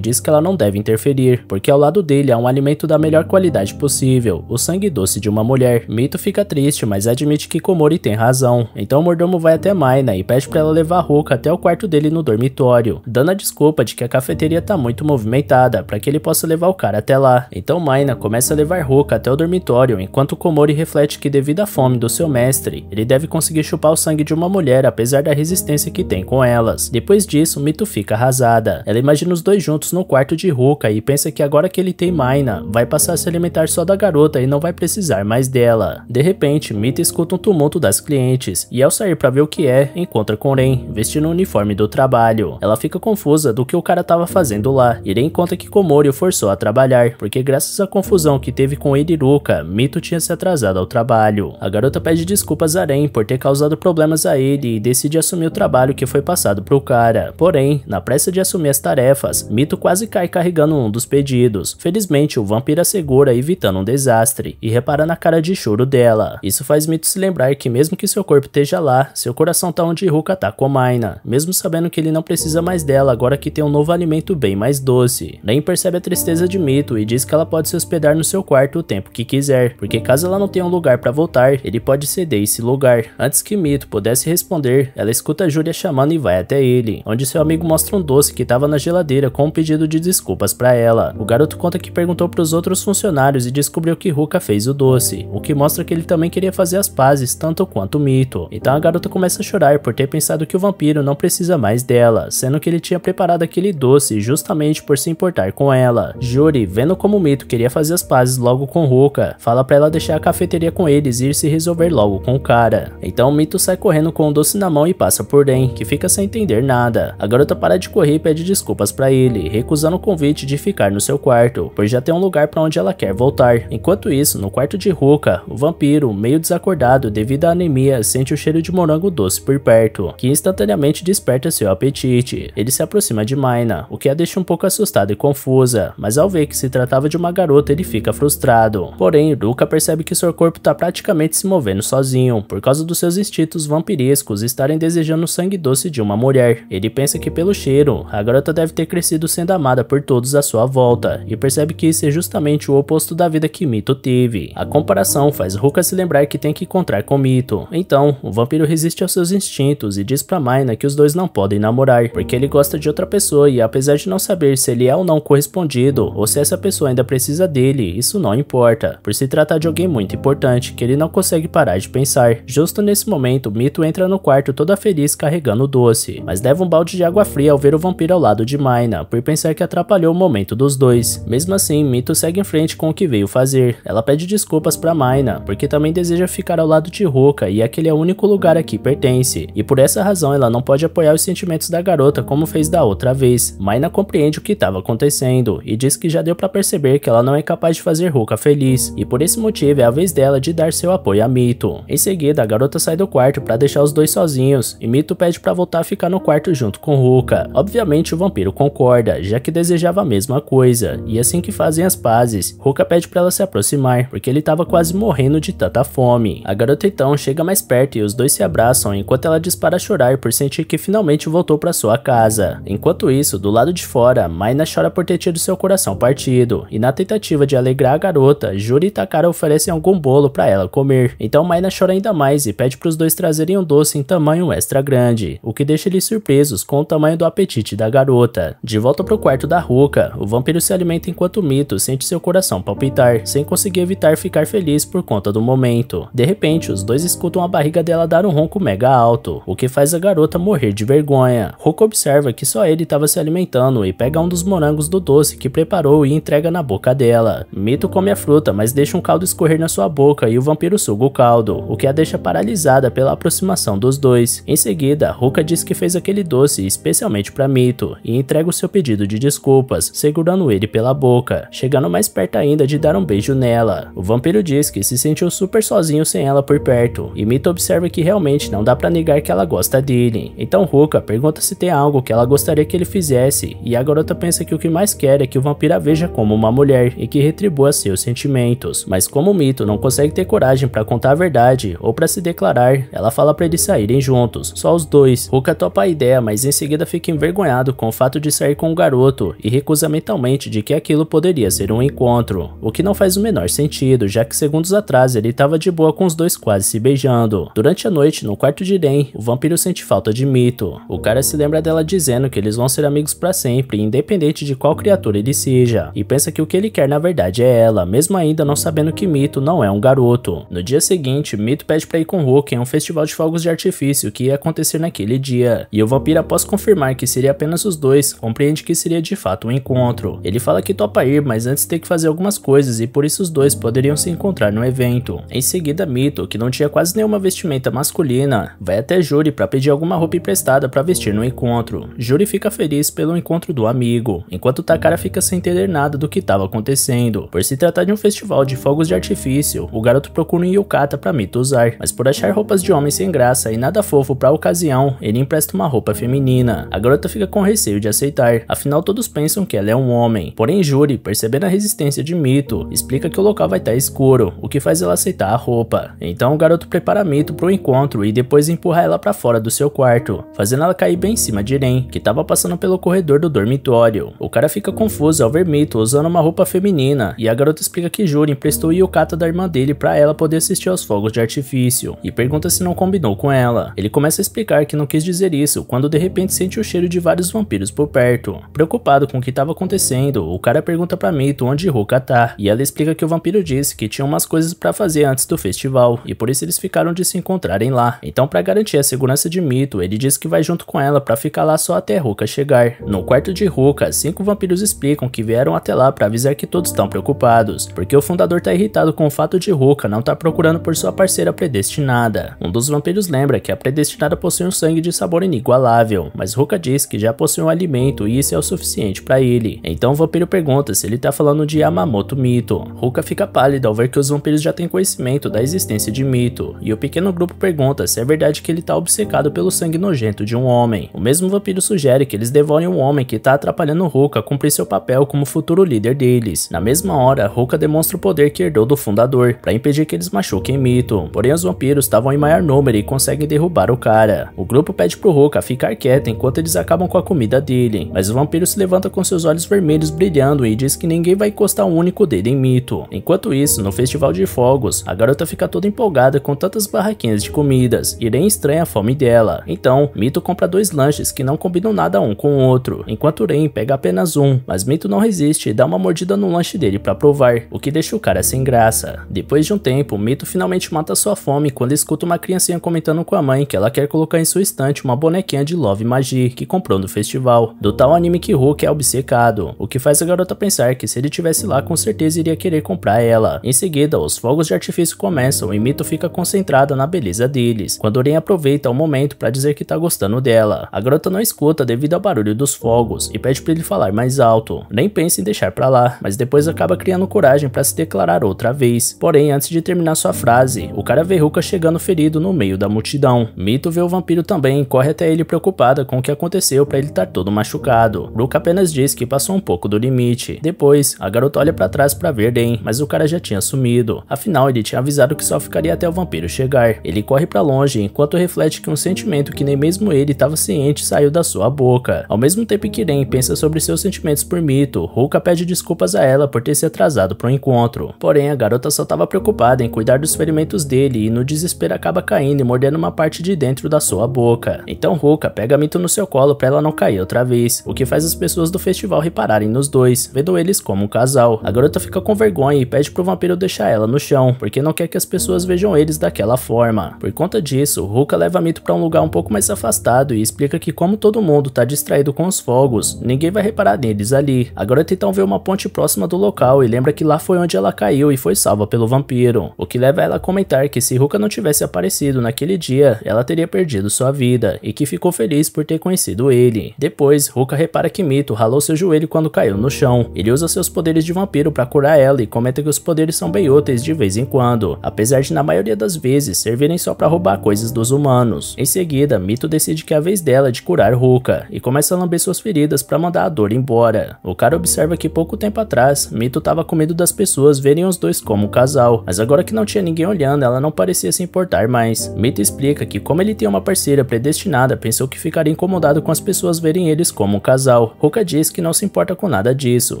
S1: diz que ela não não deve interferir, porque ao lado dele há um alimento da melhor qualidade possível, o sangue doce de uma mulher. Mito fica triste, mas admite que Komori tem razão, então o mordomo vai até Maina e pede para ela levar Ruka até o quarto dele no dormitório, dando a desculpa de que a cafeteria tá muito movimentada, para que ele possa levar o cara até lá. Então Maina começa a levar Ruka até o dormitório, enquanto Komori reflete que devido à fome do seu mestre, ele deve conseguir chupar o sangue de uma mulher apesar da resistência que tem com elas. Depois disso, Mito fica arrasada. Ela imagina os dois juntos no quarto de Ruka e pensa que agora que ele tem Maina, vai passar a se alimentar só da garota e não vai precisar mais dela. De repente, Mita escuta um tumulto das clientes e ao sair para ver o que é, encontra Ren, vestindo o uniforme do trabalho. Ela fica confusa do que o cara tava fazendo lá. e Ren conta que Komori o forçou a trabalhar, porque graças à confusão que teve com ele e Ruka, Mito tinha se atrasado ao trabalho. A garota pede desculpas a Ren por ter causado problemas a ele e decide assumir o trabalho que foi passado pro cara. Porém, na pressa de assumir as tarefas, Mito quase cai carregando um dos pedidos. Felizmente, o vampiro a segura, evitando um desastre, e repara na cara de choro dela. Isso faz Mito se lembrar que mesmo que seu corpo esteja lá, seu coração tá onde Ruka tá com Maina, mesmo sabendo que ele não precisa mais dela agora que tem um novo alimento bem mais doce. Nem percebe a tristeza de Mito e diz que ela pode se hospedar no seu quarto o tempo que quiser, porque caso ela não tenha um lugar para voltar, ele pode ceder esse lugar. Antes que Mito pudesse responder, ela escuta Júlia chamando e vai até ele, onde seu amigo mostra um doce que estava na geladeira com um pedido de desculpas para ela. O garoto conta que perguntou para os outros funcionários e descobriu que Ruka fez o doce, o que mostra que ele também queria fazer as pazes tanto quanto o mito. Então a garota começa a chorar por ter pensado que o vampiro não precisa mais dela, sendo que ele tinha preparado aquele doce justamente por se importar com ela. Juri, vendo como o mito queria fazer as pazes logo com Ruka, fala para ela deixar a cafeteria com eles e ir se resolver logo com o cara. Então o mito sai correndo com o doce na mão e passa por Den, que fica sem entender nada. A garota para de correr e pede desculpas para ele, recusando convite de ficar no seu quarto, pois já tem um lugar para onde ela quer voltar. Enquanto isso, no quarto de Ruka, o vampiro, meio desacordado devido à anemia, sente o cheiro de morango doce por perto, que instantaneamente desperta seu apetite. Ele se aproxima de Maina, o que a deixa um pouco assustada e confusa, mas ao ver que se tratava de uma garota, ele fica frustrado. Porém, Ruka percebe que seu corpo está praticamente se movendo sozinho, por causa dos seus instintos vampiriscos estarem desejando o sangue doce de uma mulher. Ele pensa que pelo cheiro, a garota deve ter crescido sendo amada por todos à sua volta, e percebe que isso é justamente o oposto da vida que Mito teve. A comparação faz Ruka se lembrar que tem que encontrar com Mito. Então, o vampiro resiste aos seus instintos e diz pra Mayna que os dois não podem namorar, porque ele gosta de outra pessoa e apesar de não saber se ele é ou não correspondido, ou se essa pessoa ainda precisa dele, isso não importa, por se tratar de alguém muito importante, que ele não consegue parar de pensar. Justo nesse momento, Mito entra no quarto toda feliz carregando o doce, mas leva um balde de água fria ao ver o vampiro ao lado de Mayna, por pensar que a atrapalhou o momento dos dois. Mesmo assim, Mito segue em frente com o que veio fazer. Ela pede desculpas para Maina, porque também deseja ficar ao lado de Ruka e aquele é, é o único lugar a que pertence. E por essa razão ela não pode apoiar os sentimentos da garota como fez da outra vez. Maina compreende o que estava acontecendo e diz que já deu para perceber que ela não é capaz de fazer Ruka feliz, e por esse motivo é a vez dela de dar seu apoio a Mito. Em seguida, a garota sai do quarto para deixar os dois sozinhos, e Mito pede para voltar a ficar no quarto junto com Ruka. Obviamente o vampiro concorda, já que deseja desejava a mesma coisa, e assim que fazem as pazes, Ruka pede para ela se aproximar, porque ele estava quase morrendo de tanta fome. A garota então chega mais perto e os dois se abraçam enquanto ela dispara a chorar por sentir que finalmente voltou para sua casa. Enquanto isso, do lado de fora, Maina chora por ter tido seu coração partido, e na tentativa de alegrar a garota, Juri e Takara oferecem algum bolo para ela comer. Então Maina chora ainda mais e pede para os dois trazerem um doce em tamanho extra grande, o que deixa eles surpresos com o tamanho do apetite da garota. De volta pro quarto da da Ruka. O vampiro se alimenta enquanto Mito sente seu coração palpitar, sem conseguir evitar ficar feliz por conta do momento. De repente, os dois escutam a barriga dela dar um ronco mega alto, o que faz a garota morrer de vergonha. Ruka observa que só ele estava se alimentando e pega um dos morangos do doce que preparou e entrega na boca dela. Mito come a fruta, mas deixa um caldo escorrer na sua boca e o vampiro suga o caldo, o que a deixa paralisada pela aproximação dos dois. Em seguida, Ruka diz que fez aquele doce especialmente para Mito e entrega o seu pedido de desculpa desculpas, segurando ele pela boca, chegando mais perto ainda de dar um beijo nela. O vampiro diz que se sentiu super sozinho sem ela por perto, e Mito observa que realmente não dá para negar que ela gosta dele. Então Ruka pergunta se tem algo que ela gostaria que ele fizesse, e a garota pensa que o que mais quer é que o vampiro a veja como uma mulher e que retribua seus sentimentos. Mas como Mito não consegue ter coragem para contar a verdade ou para se declarar, ela fala para eles saírem juntos, só os dois. Ruka topa a ideia, mas em seguida fica envergonhado com o fato de sair com o garoto e recusa mentalmente de que aquilo poderia ser um encontro, o que não faz o menor sentido, já que segundos atrás ele estava de boa com os dois quase se beijando. Durante a noite, no quarto de Ren, o vampiro sente falta de Mito. O cara se lembra dela dizendo que eles vão ser amigos para sempre, independente de qual criatura ele seja, e pensa que o que ele quer na verdade é ela, mesmo ainda não sabendo que Mito não é um garoto. No dia seguinte, Mito pede para ir com Hulk em um festival de fogos de artifício que ia acontecer naquele dia, e o vampiro após confirmar que seria apenas os dois, compreende que seria de fato fato um encontro. Ele fala que topa ir, mas antes tem que fazer algumas coisas e por isso os dois poderiam se encontrar no evento. Em seguida, Mito, que não tinha quase nenhuma vestimenta masculina, vai até Juri para pedir alguma roupa emprestada para vestir no encontro. Juri fica feliz pelo encontro do amigo, enquanto Takara fica sem entender nada do que estava acontecendo. Por se tratar de um festival de fogos de artifício, o garoto procura um yukata para Mito usar, mas por achar roupas de homem sem graça e nada fofo para a ocasião, ele empresta uma roupa feminina. A garota fica com receio de aceitar, afinal todos pensam que ela é um homem. Porém, Juri, percebendo a resistência de Mito, explica que o local vai estar escuro, o que faz ela aceitar a roupa. Então, o garoto prepara Mito para o encontro e depois empurra ela para fora do seu quarto, fazendo ela cair bem em cima de Ren, que estava passando pelo corredor do dormitório. O cara fica confuso ao ver Mito usando uma roupa feminina, e a garota explica que Juri emprestou Yukata da irmã dele para ela poder assistir aos fogos de artifício, e pergunta se não combinou com ela. Ele começa a explicar que não quis dizer isso, quando de repente sente o cheiro de vários vampiros por perto. Preocupado com o que estava acontecendo, o cara pergunta para Mito onde Ruka tá, e ela explica que o vampiro disse que tinha umas coisas para fazer antes do festival, e por isso eles ficaram de se encontrarem lá. Então para garantir a segurança de Mito, ele diz que vai junto com ela para ficar lá só até Ruka chegar. No quarto de Ruka, cinco vampiros explicam que vieram até lá para avisar que todos estão preocupados, porque o fundador tá irritado com o fato de Ruka não estar tá procurando por sua parceira predestinada. Um dos vampiros lembra que a predestinada possui um sangue de sabor inigualável, mas Ruka diz que já possui um alimento e isso é o suficiente suficiente para ele. Então o vampiro pergunta se ele tá falando de Yamamoto Mito. Ruka fica pálida ao ver que os vampiros já têm conhecimento da existência de Mito, e o pequeno grupo pergunta se é verdade que ele tá obcecado pelo sangue nojento de um homem. O mesmo vampiro sugere que eles devorem um homem que tá atrapalhando Ruka a cumprir seu papel como futuro líder deles. Na mesma hora, Ruka demonstra o poder que herdou do fundador, para impedir que eles machuquem Mito. Porém, os vampiros estavam em maior número e conseguem derrubar o cara. O grupo pede pro Ruka ficar quieto enquanto eles acabam com a comida dele, mas o vampiro se levanta Conta com seus olhos vermelhos brilhando e diz que ninguém vai encostar um único dedo em Mito. Enquanto isso, no Festival de Fogos, a garota fica toda empolgada com tantas barraquinhas de comidas e Ren estranha a fome dela. Então, Mito compra dois lanches que não combinam nada um com o outro, enquanto Ren pega apenas um, mas Mito não resiste e dá uma mordida no lanche dele para provar, o que deixa o cara sem graça. Depois de um tempo, Mito finalmente mata sua fome quando escuta uma criancinha comentando com a mãe que ela quer colocar em sua estante uma bonequinha de Love Magie que comprou no festival, do tal anime que Hulk é obcecado, o que faz a garota pensar que se ele tivesse lá com certeza iria querer comprar ela. Em seguida, os fogos de artifício começam e Mito fica concentrada na beleza deles, quando Oren aproveita o momento para dizer que tá gostando dela. A garota não escuta devido ao barulho dos fogos e pede para ele falar mais alto, nem pensa em deixar para lá, mas depois acaba criando coragem para se declarar outra vez. Porém, antes de terminar sua frase, o cara vê Ruka chegando ferido no meio da multidão. Mito vê o vampiro também e corre até ele preocupada com o que aconteceu para ele estar tá todo machucado. Ruka apenas apenas diz que passou um pouco do limite. Depois, a garota olha para trás para ver Den, mas o cara já tinha sumido. Afinal, ele tinha avisado que só ficaria até o vampiro chegar. Ele corre para longe, enquanto reflete que um sentimento que nem mesmo ele estava ciente saiu da sua boca. Ao mesmo tempo que Den pensa sobre seus sentimentos por Mito, Ruka pede desculpas a ela por ter se atrasado para o encontro. Porém, a garota só estava preocupada em cuidar dos ferimentos dele e no desespero acaba caindo e mordendo uma parte de dentro da sua boca. Então Ruka pega Mito no seu colo para ela não cair outra vez, o que faz as pessoas pessoas do festival repararem nos dois, vendo eles como um casal. A garota fica com vergonha e pede pro vampiro deixar ela no chão, porque não quer que as pessoas vejam eles daquela forma. Por conta disso, Ruka leva Mito para um lugar um pouco mais afastado e explica que como todo mundo tá distraído com os fogos, ninguém vai reparar neles ali. A garota então vê uma ponte próxima do local e lembra que lá foi onde ela caiu e foi salva pelo vampiro, o que leva ela a comentar que se Ruka não tivesse aparecido naquele dia, ela teria perdido sua vida e que ficou feliz por ter conhecido ele. Depois, Ruka repara que Mito ralou seu joelho quando caiu no chão. Ele usa seus poderes de vampiro para curar ela e comenta que os poderes são bem úteis de vez em quando, apesar de na maioria das vezes servirem só para roubar coisas dos humanos. Em seguida, Mito decide que é a vez dela de curar Ruka e começa a lamber suas feridas para mandar a dor embora. O cara observa que pouco tempo atrás, Mito estava com medo das pessoas verem os dois como um casal, mas agora que não tinha ninguém olhando, ela não parecia se importar mais. Mito explica que como ele tem uma parceira predestinada, pensou que ficaria incomodado com as pessoas verem eles como um casal. Ruka diz que não se importa com nada disso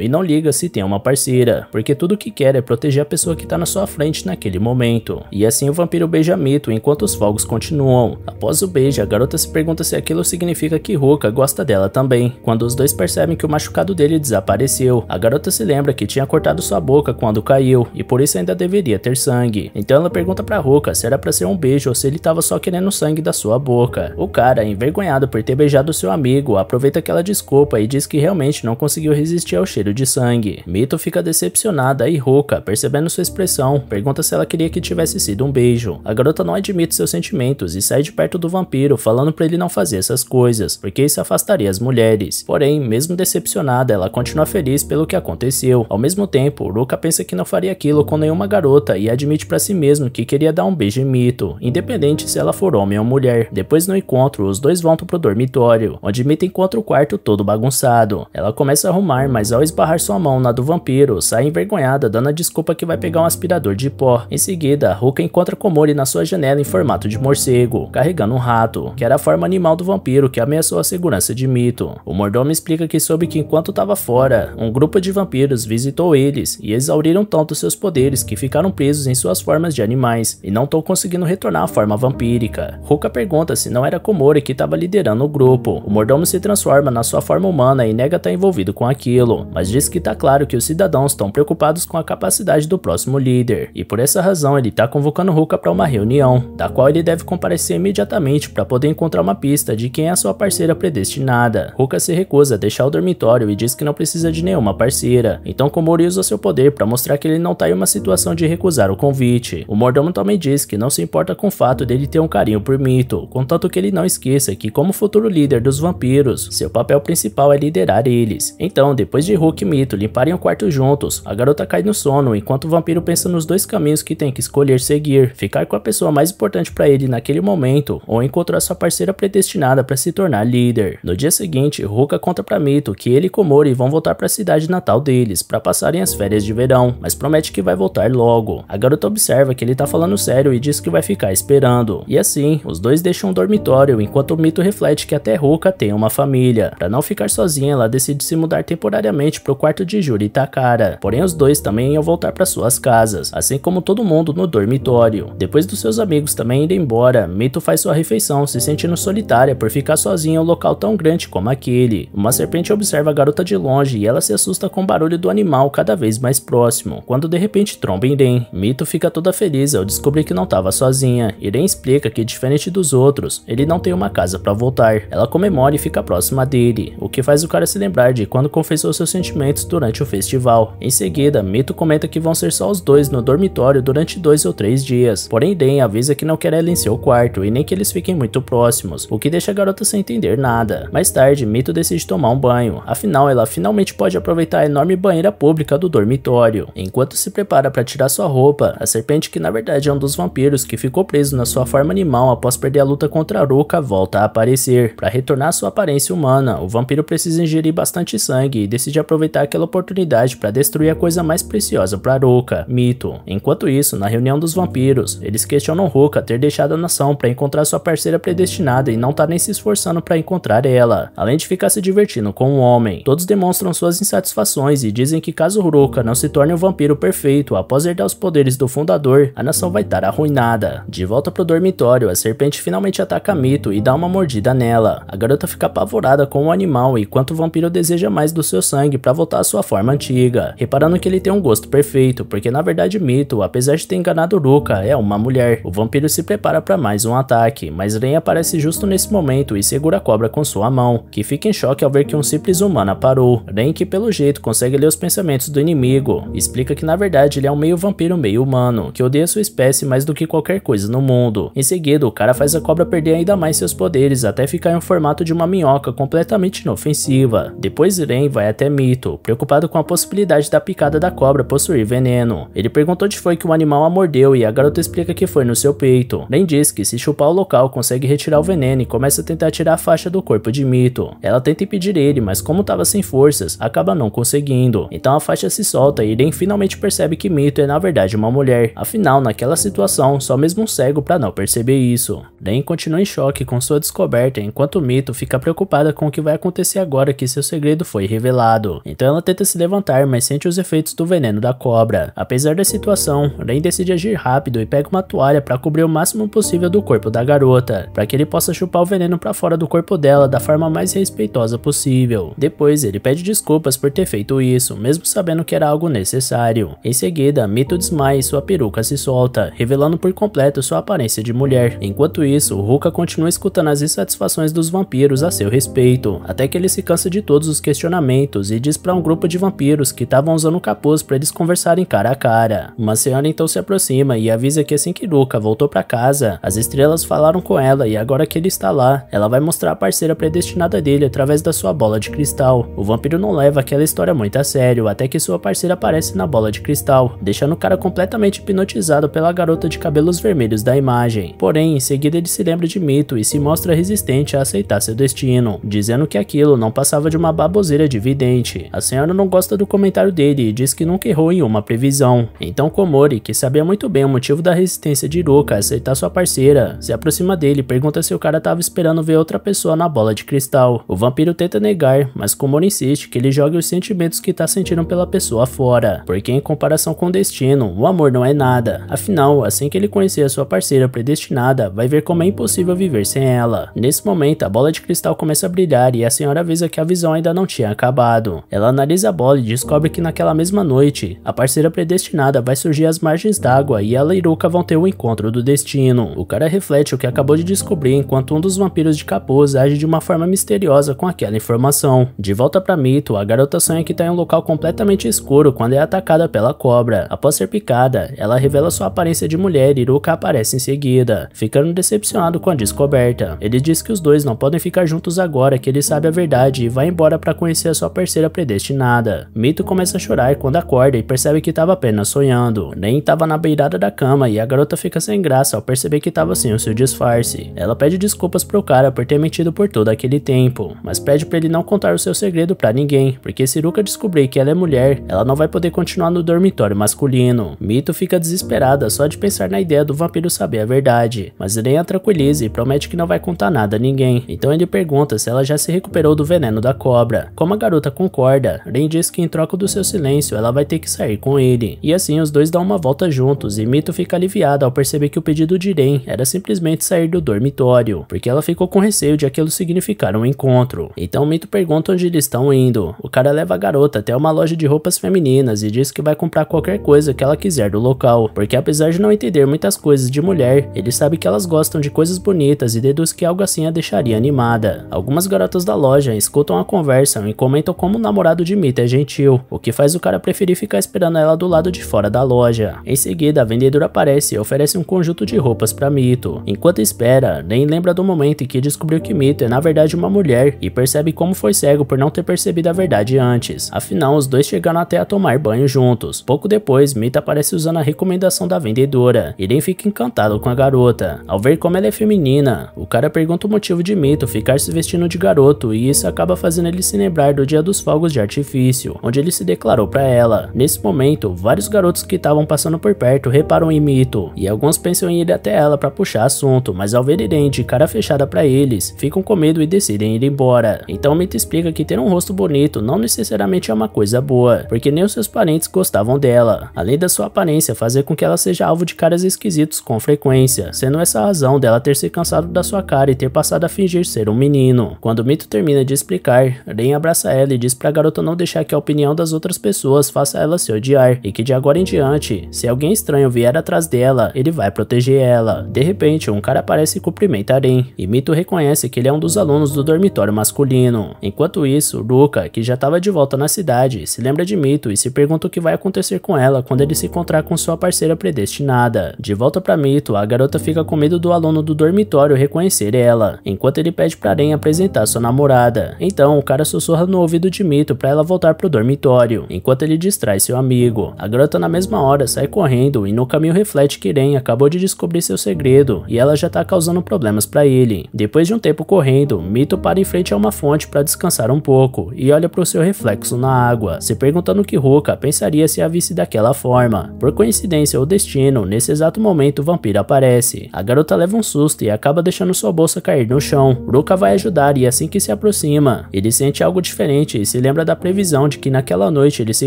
S1: e não liga se tem uma parceira, porque tudo que quer é proteger a pessoa que está na sua frente naquele momento. E assim o vampiro beija Mito enquanto os fogos continuam. Após o beijo, a garota se pergunta se aquilo significa que Ruka gosta dela também. Quando os dois percebem que o machucado dele desapareceu, a garota se lembra que tinha cortado sua boca quando caiu e por isso ainda deveria ter sangue. Então ela pergunta para Ruka se era para ser um beijo ou se ele estava só querendo sangue da sua boca. O cara, envergonhado por ter beijado seu amigo, aproveita aquela desculpa e diz diz que realmente não conseguiu resistir ao cheiro de sangue. Mito fica decepcionada e Ruka, percebendo sua expressão, pergunta se ela queria que tivesse sido um beijo. A garota não admite seus sentimentos e sai de perto do vampiro, falando para ele não fazer essas coisas, porque isso afastaria as mulheres. Porém, mesmo decepcionada, ela continua feliz pelo que aconteceu. Ao mesmo tempo, Ruka pensa que não faria aquilo com nenhuma garota e admite para si mesmo que queria dar um beijo em Mito, independente se ela for homem ou mulher. Depois no encontro, os dois voltam pro dormitório, onde Mito encontra o quarto todo bagunçado. Ela começa a arrumar, mas ao esbarrar sua mão na do vampiro, sai envergonhada, dando a desculpa que vai pegar um aspirador de pó. Em seguida, Ruka encontra Komori na sua janela em formato de morcego, carregando um rato, que era a forma animal do vampiro que ameaçou a segurança de Mito. O mordomo explica que soube que enquanto estava fora, um grupo de vampiros visitou eles e exauriram tanto seus poderes que ficaram presos em suas formas de animais e não estão conseguindo retornar à forma vampírica. Ruka pergunta se não era Komori que estava liderando o grupo. O mordomo se transforma na sua forma humana e nega estar tá envolvido com aquilo, mas diz que está claro que os cidadãos estão preocupados com a capacidade do próximo líder, e por essa razão ele está convocando Ruka para uma reunião, da qual ele deve comparecer imediatamente para poder encontrar uma pista de quem é a sua parceira predestinada. Ruka se recusa a deixar o dormitório e diz que não precisa de nenhuma parceira, então Komori usa seu poder para mostrar que ele não está em uma situação de recusar o convite. O mordomo também diz que não se importa com o fato dele ter um carinho por Mito, contanto que ele não esqueça que como futuro líder dos vampiros, seu papel principal é liderar liderar eles. Então, depois de Hulk e Mito limparem o quarto juntos, a garota cai no sono enquanto o vampiro pensa nos dois caminhos que tem que escolher seguir: ficar com a pessoa mais importante para ele naquele momento ou encontrar sua parceira predestinada para se tornar líder. No dia seguinte, Ruka conta para Mito que ele e Komori vão voltar para a cidade natal deles para passarem as férias de verão, mas promete que vai voltar logo. A garota observa que ele tá falando sério e diz que vai ficar esperando. E assim, os dois deixam um dormitório enquanto o Mito reflete que até Ruka tem uma família. Para não ficar sozinho ela decide se mudar temporariamente para o quarto de Juri Takara, porém os dois também iam voltar para suas casas, assim como todo mundo no dormitório. Depois dos seus amigos também indo embora, Mito faz sua refeição, se sentindo solitária por ficar sozinha em um local tão grande como aquele. Uma serpente observa a garota de longe e ela se assusta com o barulho do animal cada vez mais próximo, quando de repente tromba Iren. Mito fica toda feliz ao descobrir que não estava sozinha. Iren explica que diferente dos outros, ele não tem uma casa para voltar. Ela comemora e fica próxima dele, o que faz o para é se lembrar de quando confessou seus sentimentos durante o festival. Em seguida, Mito comenta que vão ser só os dois no dormitório durante dois ou três dias, porém Den avisa que não quer ela em seu quarto e nem que eles fiquem muito próximos, o que deixa a garota sem entender nada. Mais tarde, Mito decide tomar um banho, afinal ela finalmente pode aproveitar a enorme banheira pública do dormitório. Enquanto se prepara para tirar sua roupa, a serpente que na verdade é um dos vampiros que ficou preso na sua forma animal após perder a luta contra Aruka Ruka volta a aparecer. Para retornar à sua aparência humana, o vampiro precisa ingerir bastante sangue e decide aproveitar aquela oportunidade para destruir a coisa mais preciosa para Ruka, Mito. Enquanto isso, na reunião dos vampiros, eles questionam Ruka ter deixado a nação para encontrar sua parceira predestinada e não tá nem se esforçando para encontrar ela, além de ficar se divertindo com o um homem. Todos demonstram suas insatisfações e dizem que caso Ruka não se torne o um vampiro perfeito após herdar os poderes do fundador, a nação vai estar arruinada. De volta pro dormitório, a serpente finalmente ataca Mito e dá uma mordida nela. A garota fica apavorada com o animal e quando o vampiro deseja mais do seu sangue para voltar à sua forma antiga. Reparando que ele tem um gosto perfeito, porque na verdade Mito, apesar de ter enganado Ruka, é uma mulher. O vampiro se prepara para mais um ataque, mas Ren aparece justo nesse momento e segura a cobra com sua mão, que fica em choque ao ver que um simples humano parou. Ren, que pelo jeito consegue ler os pensamentos do inimigo, explica que na verdade ele é um meio vampiro meio humano, que odeia sua espécie mais do que qualquer coisa no mundo. Em seguida, o cara faz a cobra perder ainda mais seus poderes até ficar em um formato de uma minhoca completamente inofensiva depois Irene vai até Mito, preocupado com a possibilidade da picada da cobra possuir veneno. Ele perguntou onde foi que o animal a mordeu e a garota explica que foi no seu peito. Ren diz que se chupar o local consegue retirar o veneno e começa a tentar tirar a faixa do corpo de Mito. Ela tenta impedir ele, mas como estava sem forças, acaba não conseguindo. Então a faixa se solta e Irene finalmente percebe que Mito é na verdade uma mulher. Afinal, naquela situação, só mesmo um cego para não perceber isso. Ren continua em choque com sua descoberta enquanto Mito fica preocupada com o que vai acontecer agora que seu segredo foi revelado. Então ela tenta se levantar, mas sente os efeitos do veneno da cobra. Apesar da situação, Ren decide agir rápido e pega uma toalha para cobrir o máximo possível do corpo da garota, para que ele possa chupar o veneno para fora do corpo dela da forma mais respeitosa possível. Depois, ele pede desculpas por ter feito isso, mesmo sabendo que era algo necessário. Em seguida, Mito desmaia e sua peruca se solta, revelando por completo sua aparência de mulher. Enquanto isso, Ruka continua escutando as insatisfações dos vampiros a seu respeito, até que ele se de todos os questionamentos e diz para um grupo de vampiros que estavam usando capuz para eles conversarem cara a cara. Uma senhora então se aproxima e avisa que assim que Luca voltou para casa, as estrelas falaram com ela e agora que ele está lá, ela vai mostrar a parceira predestinada dele através da sua bola de cristal. O vampiro não leva aquela história muito a sério, até que sua parceira aparece na bola de cristal, deixando o cara completamente hipnotizado pela garota de cabelos vermelhos da imagem. Porém, em seguida ele se lembra de Mito e se mostra resistente a aceitar seu destino, dizendo que aquilo não passa passava de uma baboseira de vidente. A senhora não gosta do comentário dele e diz que nunca errou em uma previsão. Então Komori, que sabia muito bem o motivo da resistência de Iruka a aceitar sua parceira, se aproxima dele e pergunta se o cara estava esperando ver outra pessoa na bola de cristal. O vampiro tenta negar, mas Komori insiste que ele jogue os sentimentos que está sentindo pela pessoa fora, porque em comparação com o destino, o amor não é nada. Afinal, assim que ele conhecer a sua parceira predestinada, vai ver como é impossível viver sem ela. Nesse momento, a bola de cristal começa a brilhar e a senhora avisa que que a visão ainda não tinha acabado. Ela analisa a bola e descobre que naquela mesma noite, a parceira predestinada vai surgir às margens d'água e ela e Iruka vão ter o encontro do destino. O cara reflete o que acabou de descobrir enquanto um dos vampiros de capuz age de uma forma misteriosa com aquela informação. De volta para Mito, a garota sonha que está em um local completamente escuro quando é atacada pela cobra. Após ser picada, ela revela sua aparência de mulher e Iruka aparece em seguida, ficando decepcionado com a descoberta. Ele diz que os dois não podem ficar juntos agora que ele sabe a verdade e vai embora para conhecer a sua parceira predestinada. Mito começa a chorar quando acorda e percebe que estava apenas sonhando. Nem estava na beirada da cama e a garota fica sem graça ao perceber que estava sem o seu disfarce. Ela pede desculpas pro cara por ter mentido por todo aquele tempo, mas pede para ele não contar o seu segredo para ninguém, porque se Ruka descobrir que ela é mulher, ela não vai poder continuar no dormitório masculino. Mito fica desesperada só de pensar na ideia do vampiro saber a verdade, mas Irene a tranquiliza e promete que não vai contar nada a ninguém. Então ele pergunta se ela já se recuperou do veneno veneno da cobra. Como a garota concorda, Ren diz que em troca do seu silêncio ela vai ter que sair com ele. E assim os dois dão uma volta juntos e Mito fica aliviada ao perceber que o pedido de Ren era simplesmente sair do dormitório, porque ela ficou com receio de aquilo significar um encontro. Então Mito pergunta onde eles estão indo. O cara leva a garota até uma loja de roupas femininas e diz que vai comprar qualquer coisa que ela quiser do local, porque apesar de não entender muitas coisas de mulher, ele sabe que elas gostam de coisas bonitas e deduz que algo assim a deixaria animada. Algumas garotas da loja escutam escutam a conversa e comentam como o namorado de Mita é gentil, o que faz o cara preferir ficar esperando ela do lado de fora da loja. Em seguida, a vendedora aparece e oferece um conjunto de roupas para Mito. Enquanto espera, Nen lembra do momento em que descobriu que Mito é na verdade uma mulher e percebe como foi cego por não ter percebido a verdade antes. Afinal, os dois chegaram até a tomar banho juntos. Pouco depois, Mito aparece usando a recomendação da vendedora e Nen fica encantado com a garota. Ao ver como ela é feminina, o cara pergunta o motivo de Mito ficar se vestindo de garoto e isso acaba acaba fazendo ele se lembrar do dia dos fogos de artifício, onde ele se declarou para ela. Nesse momento, vários garotos que estavam passando por perto reparam em Mito, e alguns pensam em ir até ela para puxar assunto, mas ao ver Irene de cara fechada para eles, ficam com medo e decidem ir embora. Então Mito explica que ter um rosto bonito não necessariamente é uma coisa boa, porque nem os seus parentes gostavam dela, além da sua aparência fazer com que ela seja alvo de caras esquisitos com frequência, sendo essa a razão dela ter se cansado da sua cara e ter passado a fingir ser um menino. Quando Mito termina de explicar explicar. Ren abraça ela e diz pra garota não deixar que a opinião das outras pessoas faça ela se odiar, e que de agora em diante, se alguém estranho vier atrás dela, ele vai proteger ela. De repente, um cara aparece e cumprimenta Ren, e Mito reconhece que ele é um dos alunos do dormitório masculino. Enquanto isso, Luca, que já estava de volta na cidade, se lembra de Mito e se pergunta o que vai acontecer com ela quando ele se encontrar com sua parceira predestinada. De volta para Mito, a garota fica com medo do aluno do dormitório reconhecer ela, enquanto ele pede para Ren apresentar sua namorada. Então, o cara sussurra no ouvido de Mito para ela voltar pro dormitório, enquanto ele distrai seu amigo. A garota na mesma hora sai correndo e no caminho reflete que Ren acabou de descobrir seu segredo e ela já tá causando problemas para ele. Depois de um tempo correndo, Mito para em frente a uma fonte para descansar um pouco e olha pro seu reflexo na água, se perguntando o que Ruka pensaria se a visse daquela forma. Por coincidência ou destino, nesse exato momento o vampiro aparece. A garota leva um susto e acaba deixando sua bolsa cair no chão. Ruka vai ajudar e assim que se aproxima, ele sente algo diferente e se lembra da previsão de que naquela noite ele se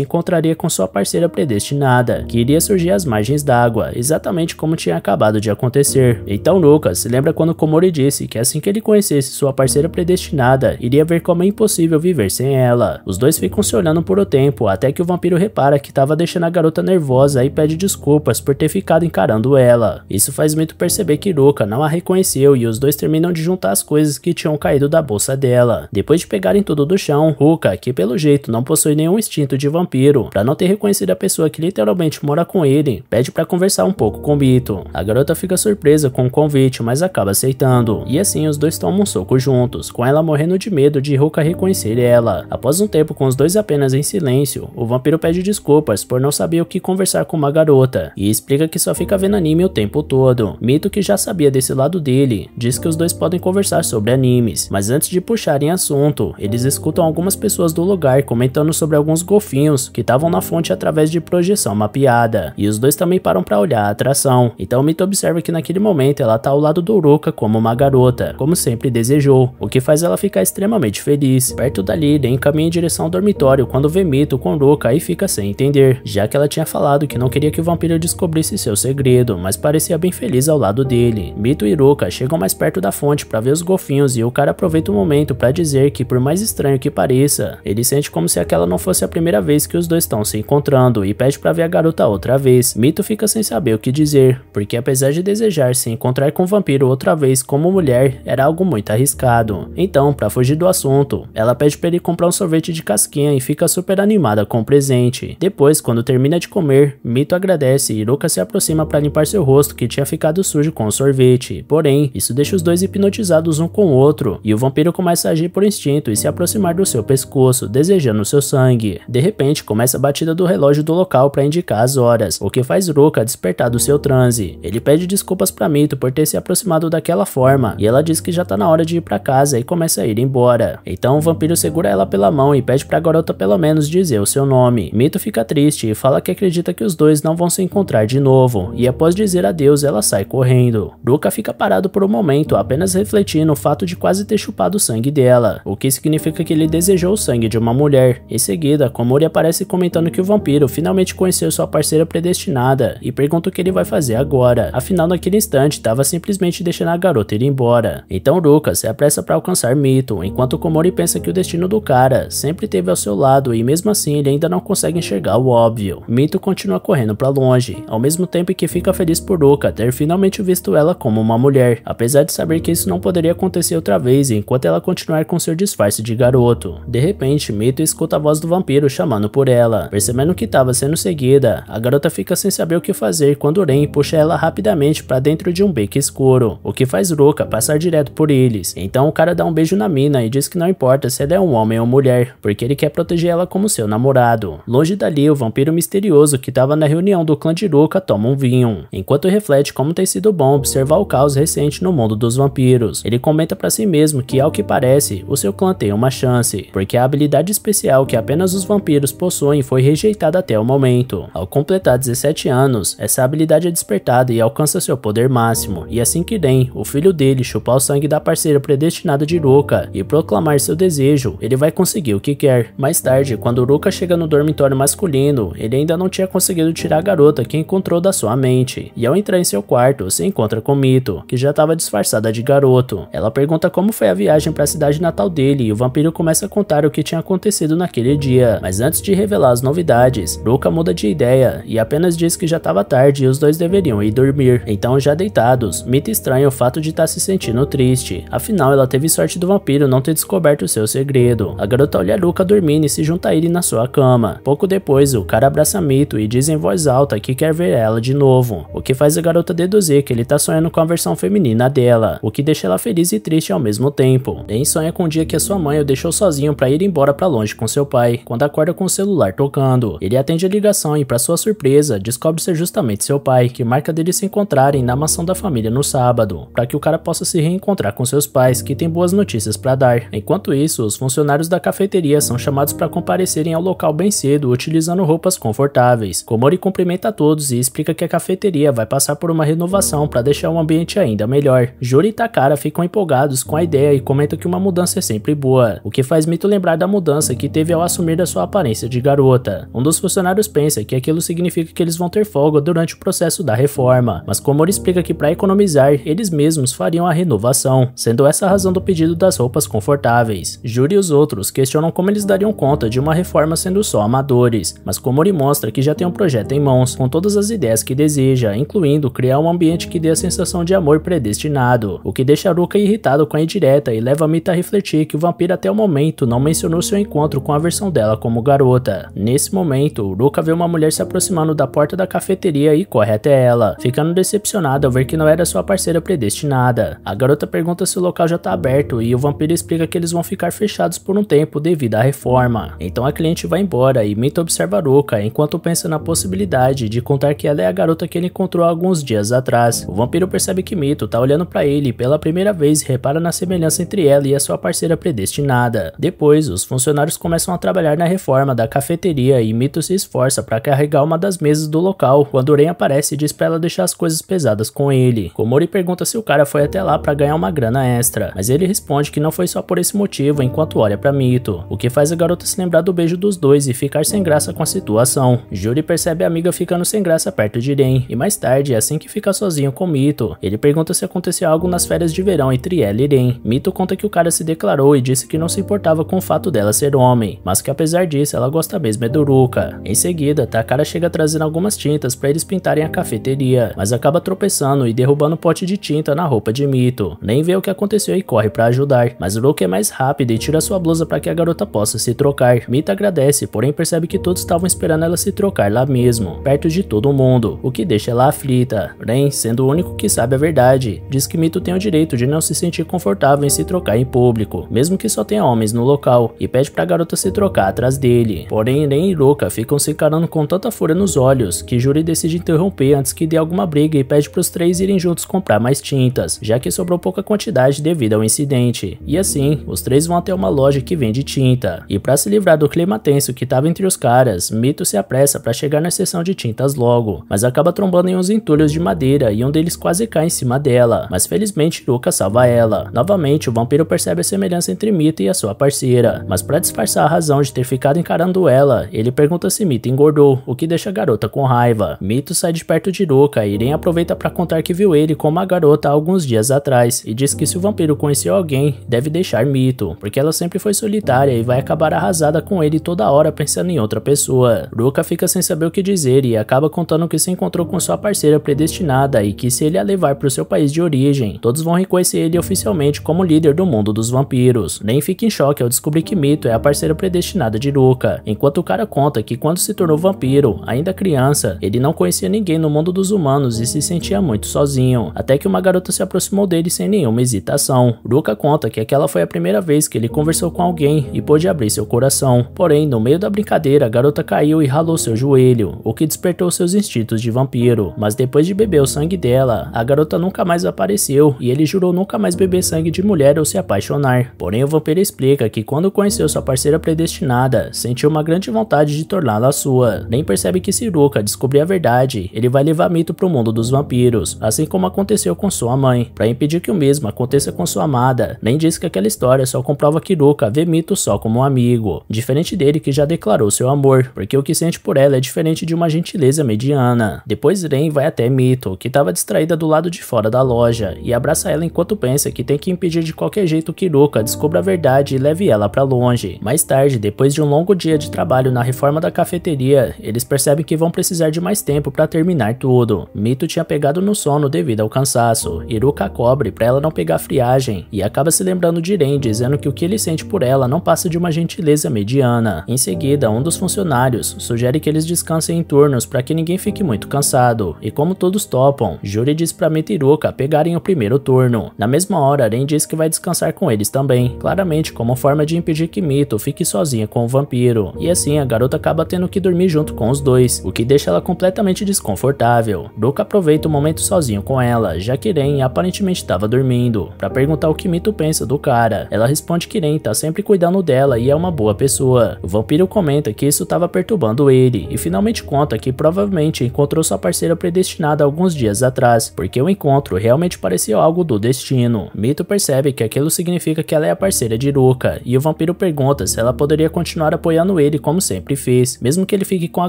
S1: encontraria com sua parceira predestinada, que iria surgir às margens d'água, exatamente como tinha acabado de acontecer. Então Lucas se lembra quando Komori disse que assim que ele conhecesse sua parceira predestinada, iria ver como é impossível viver sem ela. Os dois ficam se olhando por um tempo, até que o vampiro repara que estava deixando a garota nervosa e pede desculpas por ter ficado encarando ela. Isso faz Mito perceber que Luca não a reconheceu e os dois terminam de juntar as coisas que tinham caído da bolsa dela. Depois depois de pegarem tudo do chão. Ruka, que pelo jeito não possui nenhum instinto de vampiro, para não ter reconhecido a pessoa que literalmente mora com ele, pede para conversar um pouco com Bito. A garota fica surpresa com o convite, mas acaba aceitando. E assim os dois tomam um soco juntos, com ela morrendo de medo de Ruka reconhecer ela. Após um tempo com os dois apenas em silêncio, o vampiro pede desculpas por não saber o que conversar com uma garota, e explica que só fica vendo anime o tempo todo. Mito, que já sabia desse lado dele, diz que os dois podem conversar sobre animes, mas antes de puxarem assunto, assunto, eles escutam algumas pessoas do lugar comentando sobre alguns golfinhos que estavam na fonte através de projeção mapeada, e os dois também param para olhar a atração. Então Mito observa que naquele momento ela tá ao lado do Uruka como uma garota, como sempre desejou, o que faz ela ficar extremamente feliz. Perto dali, Iden caminha em direção ao dormitório quando vê Mito com Uruka e fica sem entender, já que ela tinha falado que não queria que o vampiro descobrisse seu segredo, mas parecia bem feliz ao lado dele. Mito e Uruka chegam mais perto da fonte para ver os golfinhos e o cara aproveita o momento para dizer que que por mais estranho que pareça, ele sente como se aquela não fosse a primeira vez que os dois estão se encontrando e pede para ver a garota outra vez. Mito fica sem saber o que dizer, porque apesar de desejar se encontrar com o vampiro outra vez como mulher, era algo muito arriscado. Então, para fugir do assunto, ela pede para ele comprar um sorvete de casquinha e fica super animada com o presente. Depois, quando termina de comer, Mito agradece e Luca se aproxima para limpar seu rosto que tinha ficado sujo com o sorvete. Porém, isso deixa os dois hipnotizados um com o outro, e o vampiro começa a agir por instinto instinto e se aproximar do seu pescoço, desejando seu sangue. De repente, começa a batida do relógio do local para indicar as horas, o que faz Ruka despertar do seu transe. Ele pede desculpas para Mito por ter se aproximado daquela forma, e ela diz que já tá na hora de ir para casa e começa a ir embora. Então o vampiro segura ela pela mão e pede para a garota pelo menos dizer o seu nome. Mito fica triste e fala que acredita que os dois não vão se encontrar de novo, e após dizer adeus ela sai correndo. Ruka fica parado por um momento, apenas refletindo o fato de quase ter chupado o sangue dela o que significa que ele desejou o sangue de uma mulher. Em seguida, Komori aparece comentando que o vampiro finalmente conheceu sua parceira predestinada e pergunta o que ele vai fazer agora. Afinal, naquele instante, estava simplesmente deixando a garota ir embora. Então Ruka se apressa para alcançar Mito, enquanto Komori pensa que o destino do cara sempre esteve ao seu lado e mesmo assim ele ainda não consegue enxergar o óbvio. Mito continua correndo para longe, ao mesmo tempo que fica feliz por Ruka ter finalmente visto ela como uma mulher, apesar de saber que isso não poderia acontecer outra vez enquanto ela continuar com seu disfarce de garoto. De repente, Mito escuta a voz do vampiro chamando por ela. Percebendo que estava sendo seguida, a garota fica sem saber o que fazer quando Ren puxa ela rapidamente para dentro de um beco escuro, o que faz Ruka passar direto por eles. Então o cara dá um beijo na mina e diz que não importa se ela é um homem ou mulher, porque ele quer proteger ela como seu namorado. Longe dali, o vampiro misterioso que estava na reunião do clã de Ruka toma um vinho, enquanto reflete como tem sido bom observar o caos recente no mundo dos vampiros. Ele comenta para si mesmo que, ao que parece, o seu eu plantei uma chance, porque a habilidade especial que apenas os vampiros possuem foi rejeitada até o momento. Ao completar 17 anos, essa habilidade é despertada e alcança seu poder máximo, e assim que Den, o filho dele, chupar o sangue da parceira predestinada de Ruka e proclamar seu desejo, ele vai conseguir o que quer. Mais tarde, quando Ruka chega no dormitório masculino, ele ainda não tinha conseguido tirar a garota que encontrou da sua mente, e ao entrar em seu quarto, se encontra com Mito, que já estava disfarçada de garoto. Ela pergunta como foi a viagem para a cidade natal dele e o vampiro começa a contar o que tinha acontecido naquele dia. Mas antes de revelar as novidades, Luca muda de ideia e apenas diz que já estava tarde e os dois deveriam ir dormir. Então, já deitados, Mita estranha o fato de estar tá se sentindo triste. Afinal, ela teve sorte do vampiro não ter descoberto o seu segredo. A garota olha Luca dormindo e se junta a ele na sua cama. Pouco depois, o cara abraça Mito e diz em voz alta que quer ver ela de novo, o que faz a garota deduzir que ele está sonhando com a versão feminina dela, o que deixa ela feliz e triste ao mesmo tempo. Nem sonha com o dia que a sua mãe o deixou sozinho para ir embora para longe com seu pai, quando acorda com o celular tocando. Ele atende a ligação e, para sua surpresa, descobre ser justamente seu pai, que marca dele se encontrarem na mansão da família no sábado, para que o cara possa se reencontrar com seus pais, que tem boas notícias para dar. Enquanto isso, os funcionários da cafeteria são chamados para comparecerem ao local bem cedo, utilizando roupas confortáveis. Komori cumprimenta a todos e explica que a cafeteria vai passar por uma renovação para deixar o ambiente ainda melhor. Juri e Takara ficam empolgados com a ideia e comentam que uma mudança é sempre sempre boa, o que faz Mito lembrar da mudança que teve ao assumir da sua aparência de garota. Um dos funcionários pensa que aquilo significa que eles vão ter folga durante o processo da reforma, mas Komori explica que para economizar, eles mesmos fariam a renovação, sendo essa a razão do pedido das roupas confortáveis. Juri e os outros questionam como eles dariam conta de uma reforma sendo só amadores, mas Komori mostra que já tem um projeto em mãos, com todas as ideias que deseja, incluindo criar um ambiente que dê a sensação de amor predestinado, o que deixa Ruka irritado com a indireta e leva Mita a refletir que o vampiro até o momento não mencionou seu encontro com a versão dela como garota. Nesse momento, Uruka vê uma mulher se aproximando da porta da cafeteria e corre até ela, ficando decepcionada ao ver que não era sua parceira predestinada. A garota pergunta se o local já está aberto e o vampiro explica que eles vão ficar fechados por um tempo devido à reforma. Então a cliente vai embora e Mito observa Uruka enquanto pensa na possibilidade de contar que ela é a garota que ele encontrou alguns dias atrás. O vampiro percebe que Mito está olhando para ele pela primeira vez e repara na semelhança entre ela e a sua parceira predestinada. Depois, os funcionários começam a trabalhar na reforma da cafeteria e Mito se esforça para carregar uma das mesas do local, quando Ren aparece e diz para ela deixar as coisas pesadas com ele. Komori pergunta se o cara foi até lá para ganhar uma grana extra, mas ele responde que não foi só por esse motivo enquanto olha para Mito, o que faz a garota se lembrar do beijo dos dois e ficar sem graça com a situação. Juri percebe a amiga ficando sem graça perto de Ren, e mais tarde, assim que fica sozinho com Mito, ele pergunta se aconteceu algo nas férias de verão entre ela e Ren. Mito conta que o cara se declarou declarou e disse que não se importava com o fato dela ser homem, mas que apesar disso ela gosta mesmo é do Ruka. Em seguida, Takara chega trazendo algumas tintas para eles pintarem a cafeteria, mas acaba tropeçando e derrubando um pote de tinta na roupa de Mito. Nem vê o que aconteceu e corre para ajudar, mas Ruka é mais rápido e tira sua blusa para que a garota possa se trocar. Mito agradece, porém percebe que todos estavam esperando ela se trocar lá mesmo, perto de todo mundo, o que deixa ela aflita. Ren, sendo o único que sabe a verdade, diz que Mito tem o direito de não se sentir confortável em se trocar em público mesmo que só tenha homens no local, e pede pra garota se trocar atrás dele. Porém, Ren e Luca ficam se encarando com tanta fúria nos olhos, que Juri decide interromper antes que dê alguma briga e pede pros três irem juntos comprar mais tintas, já que sobrou pouca quantidade devido ao incidente. E assim, os três vão até uma loja que vende tinta. E para se livrar do clima tenso que estava entre os caras, Mito se apressa para chegar na seção de tintas logo, mas acaba trombando em uns entulhos de madeira e um deles quase cai em cima dela, mas felizmente Luca salva ela. Novamente, o vampiro percebe a semelhança desconfiança entre Mita e a sua parceira, mas para disfarçar a razão de ter ficado encarando ela, ele pergunta se Mita engordou, o que deixa a garota com raiva. Mito sai de perto de Ruka e Irene aproveita para contar que viu ele com uma garota há alguns dias atrás e diz que se o vampiro conheceu alguém, deve deixar Mito, porque ela sempre foi solitária e vai acabar arrasada com ele toda hora pensando em outra pessoa. Ruka fica sem saber o que dizer e acaba contando que se encontrou com sua parceira predestinada e que se ele a levar para o seu país de origem, todos vão reconhecer ele oficialmente como líder do mundo dos vampiros vampiros. Nem fica em choque ao descobrir que Mito é a parceira predestinada de Luca. enquanto o cara conta que quando se tornou vampiro, ainda criança, ele não conhecia ninguém no mundo dos humanos e se sentia muito sozinho, até que uma garota se aproximou dele sem nenhuma hesitação. Luca conta que aquela foi a primeira vez que ele conversou com alguém e pôde abrir seu coração. Porém, no meio da brincadeira, a garota caiu e ralou seu joelho, o que despertou seus instintos de vampiro. Mas depois de beber o sangue dela, a garota nunca mais apareceu e ele jurou nunca mais beber sangue de mulher ou se apaixonar. Porém, o vampiro explica que quando conheceu sua parceira predestinada, sentiu uma grande vontade de torná-la sua. Nem percebe que se Ruka descobrir a verdade, ele vai levar Mito para o mundo dos vampiros, assim como aconteceu com sua mãe. Para impedir que o mesmo aconteça com sua amada, nem diz que aquela história só comprova que Ruka vê Mito só como um amigo, diferente dele que já declarou seu amor, porque o que sente por ela é diferente de uma gentileza mediana. Depois Ren vai até Mito, que estava distraída do lado de fora da loja, e abraça ela enquanto pensa que tem que impedir de qualquer jeito que Ruka descubra a verdade e leve ela para longe. Mais tarde, depois de um longo dia de trabalho na reforma da cafeteria, eles percebem que vão precisar de mais tempo para terminar tudo. Mito tinha pegado no sono devido ao cansaço. Iruka cobre para ela não pegar friagem e acaba se lembrando de Ren, dizendo que o que ele sente por ela não passa de uma gentileza mediana. Em seguida, um dos funcionários sugere que eles descansem em turnos para que ninguém fique muito cansado. E como todos topam, Juri diz para Mito e Iruka pegarem o primeiro turno. Na mesma hora, Ren diz que vai descansar com eles também também, claramente como forma de impedir que Mito fique sozinha com o vampiro, e assim a garota acaba tendo que dormir junto com os dois, o que deixa ela completamente desconfortável. Brooke aproveita o momento sozinho com ela, já que Ren aparentemente estava dormindo, para perguntar o que Mito pensa do cara. Ela responde que Ren está sempre cuidando dela e é uma boa pessoa. O vampiro comenta que isso estava perturbando ele, e finalmente conta que provavelmente encontrou sua parceira predestinada alguns dias atrás, porque o encontro realmente parecia algo do destino. Mito percebe que aquilo significa que ela é é a parceira de Ruka, e o vampiro pergunta se ela poderia continuar apoiando ele como sempre fez, mesmo que ele fique com a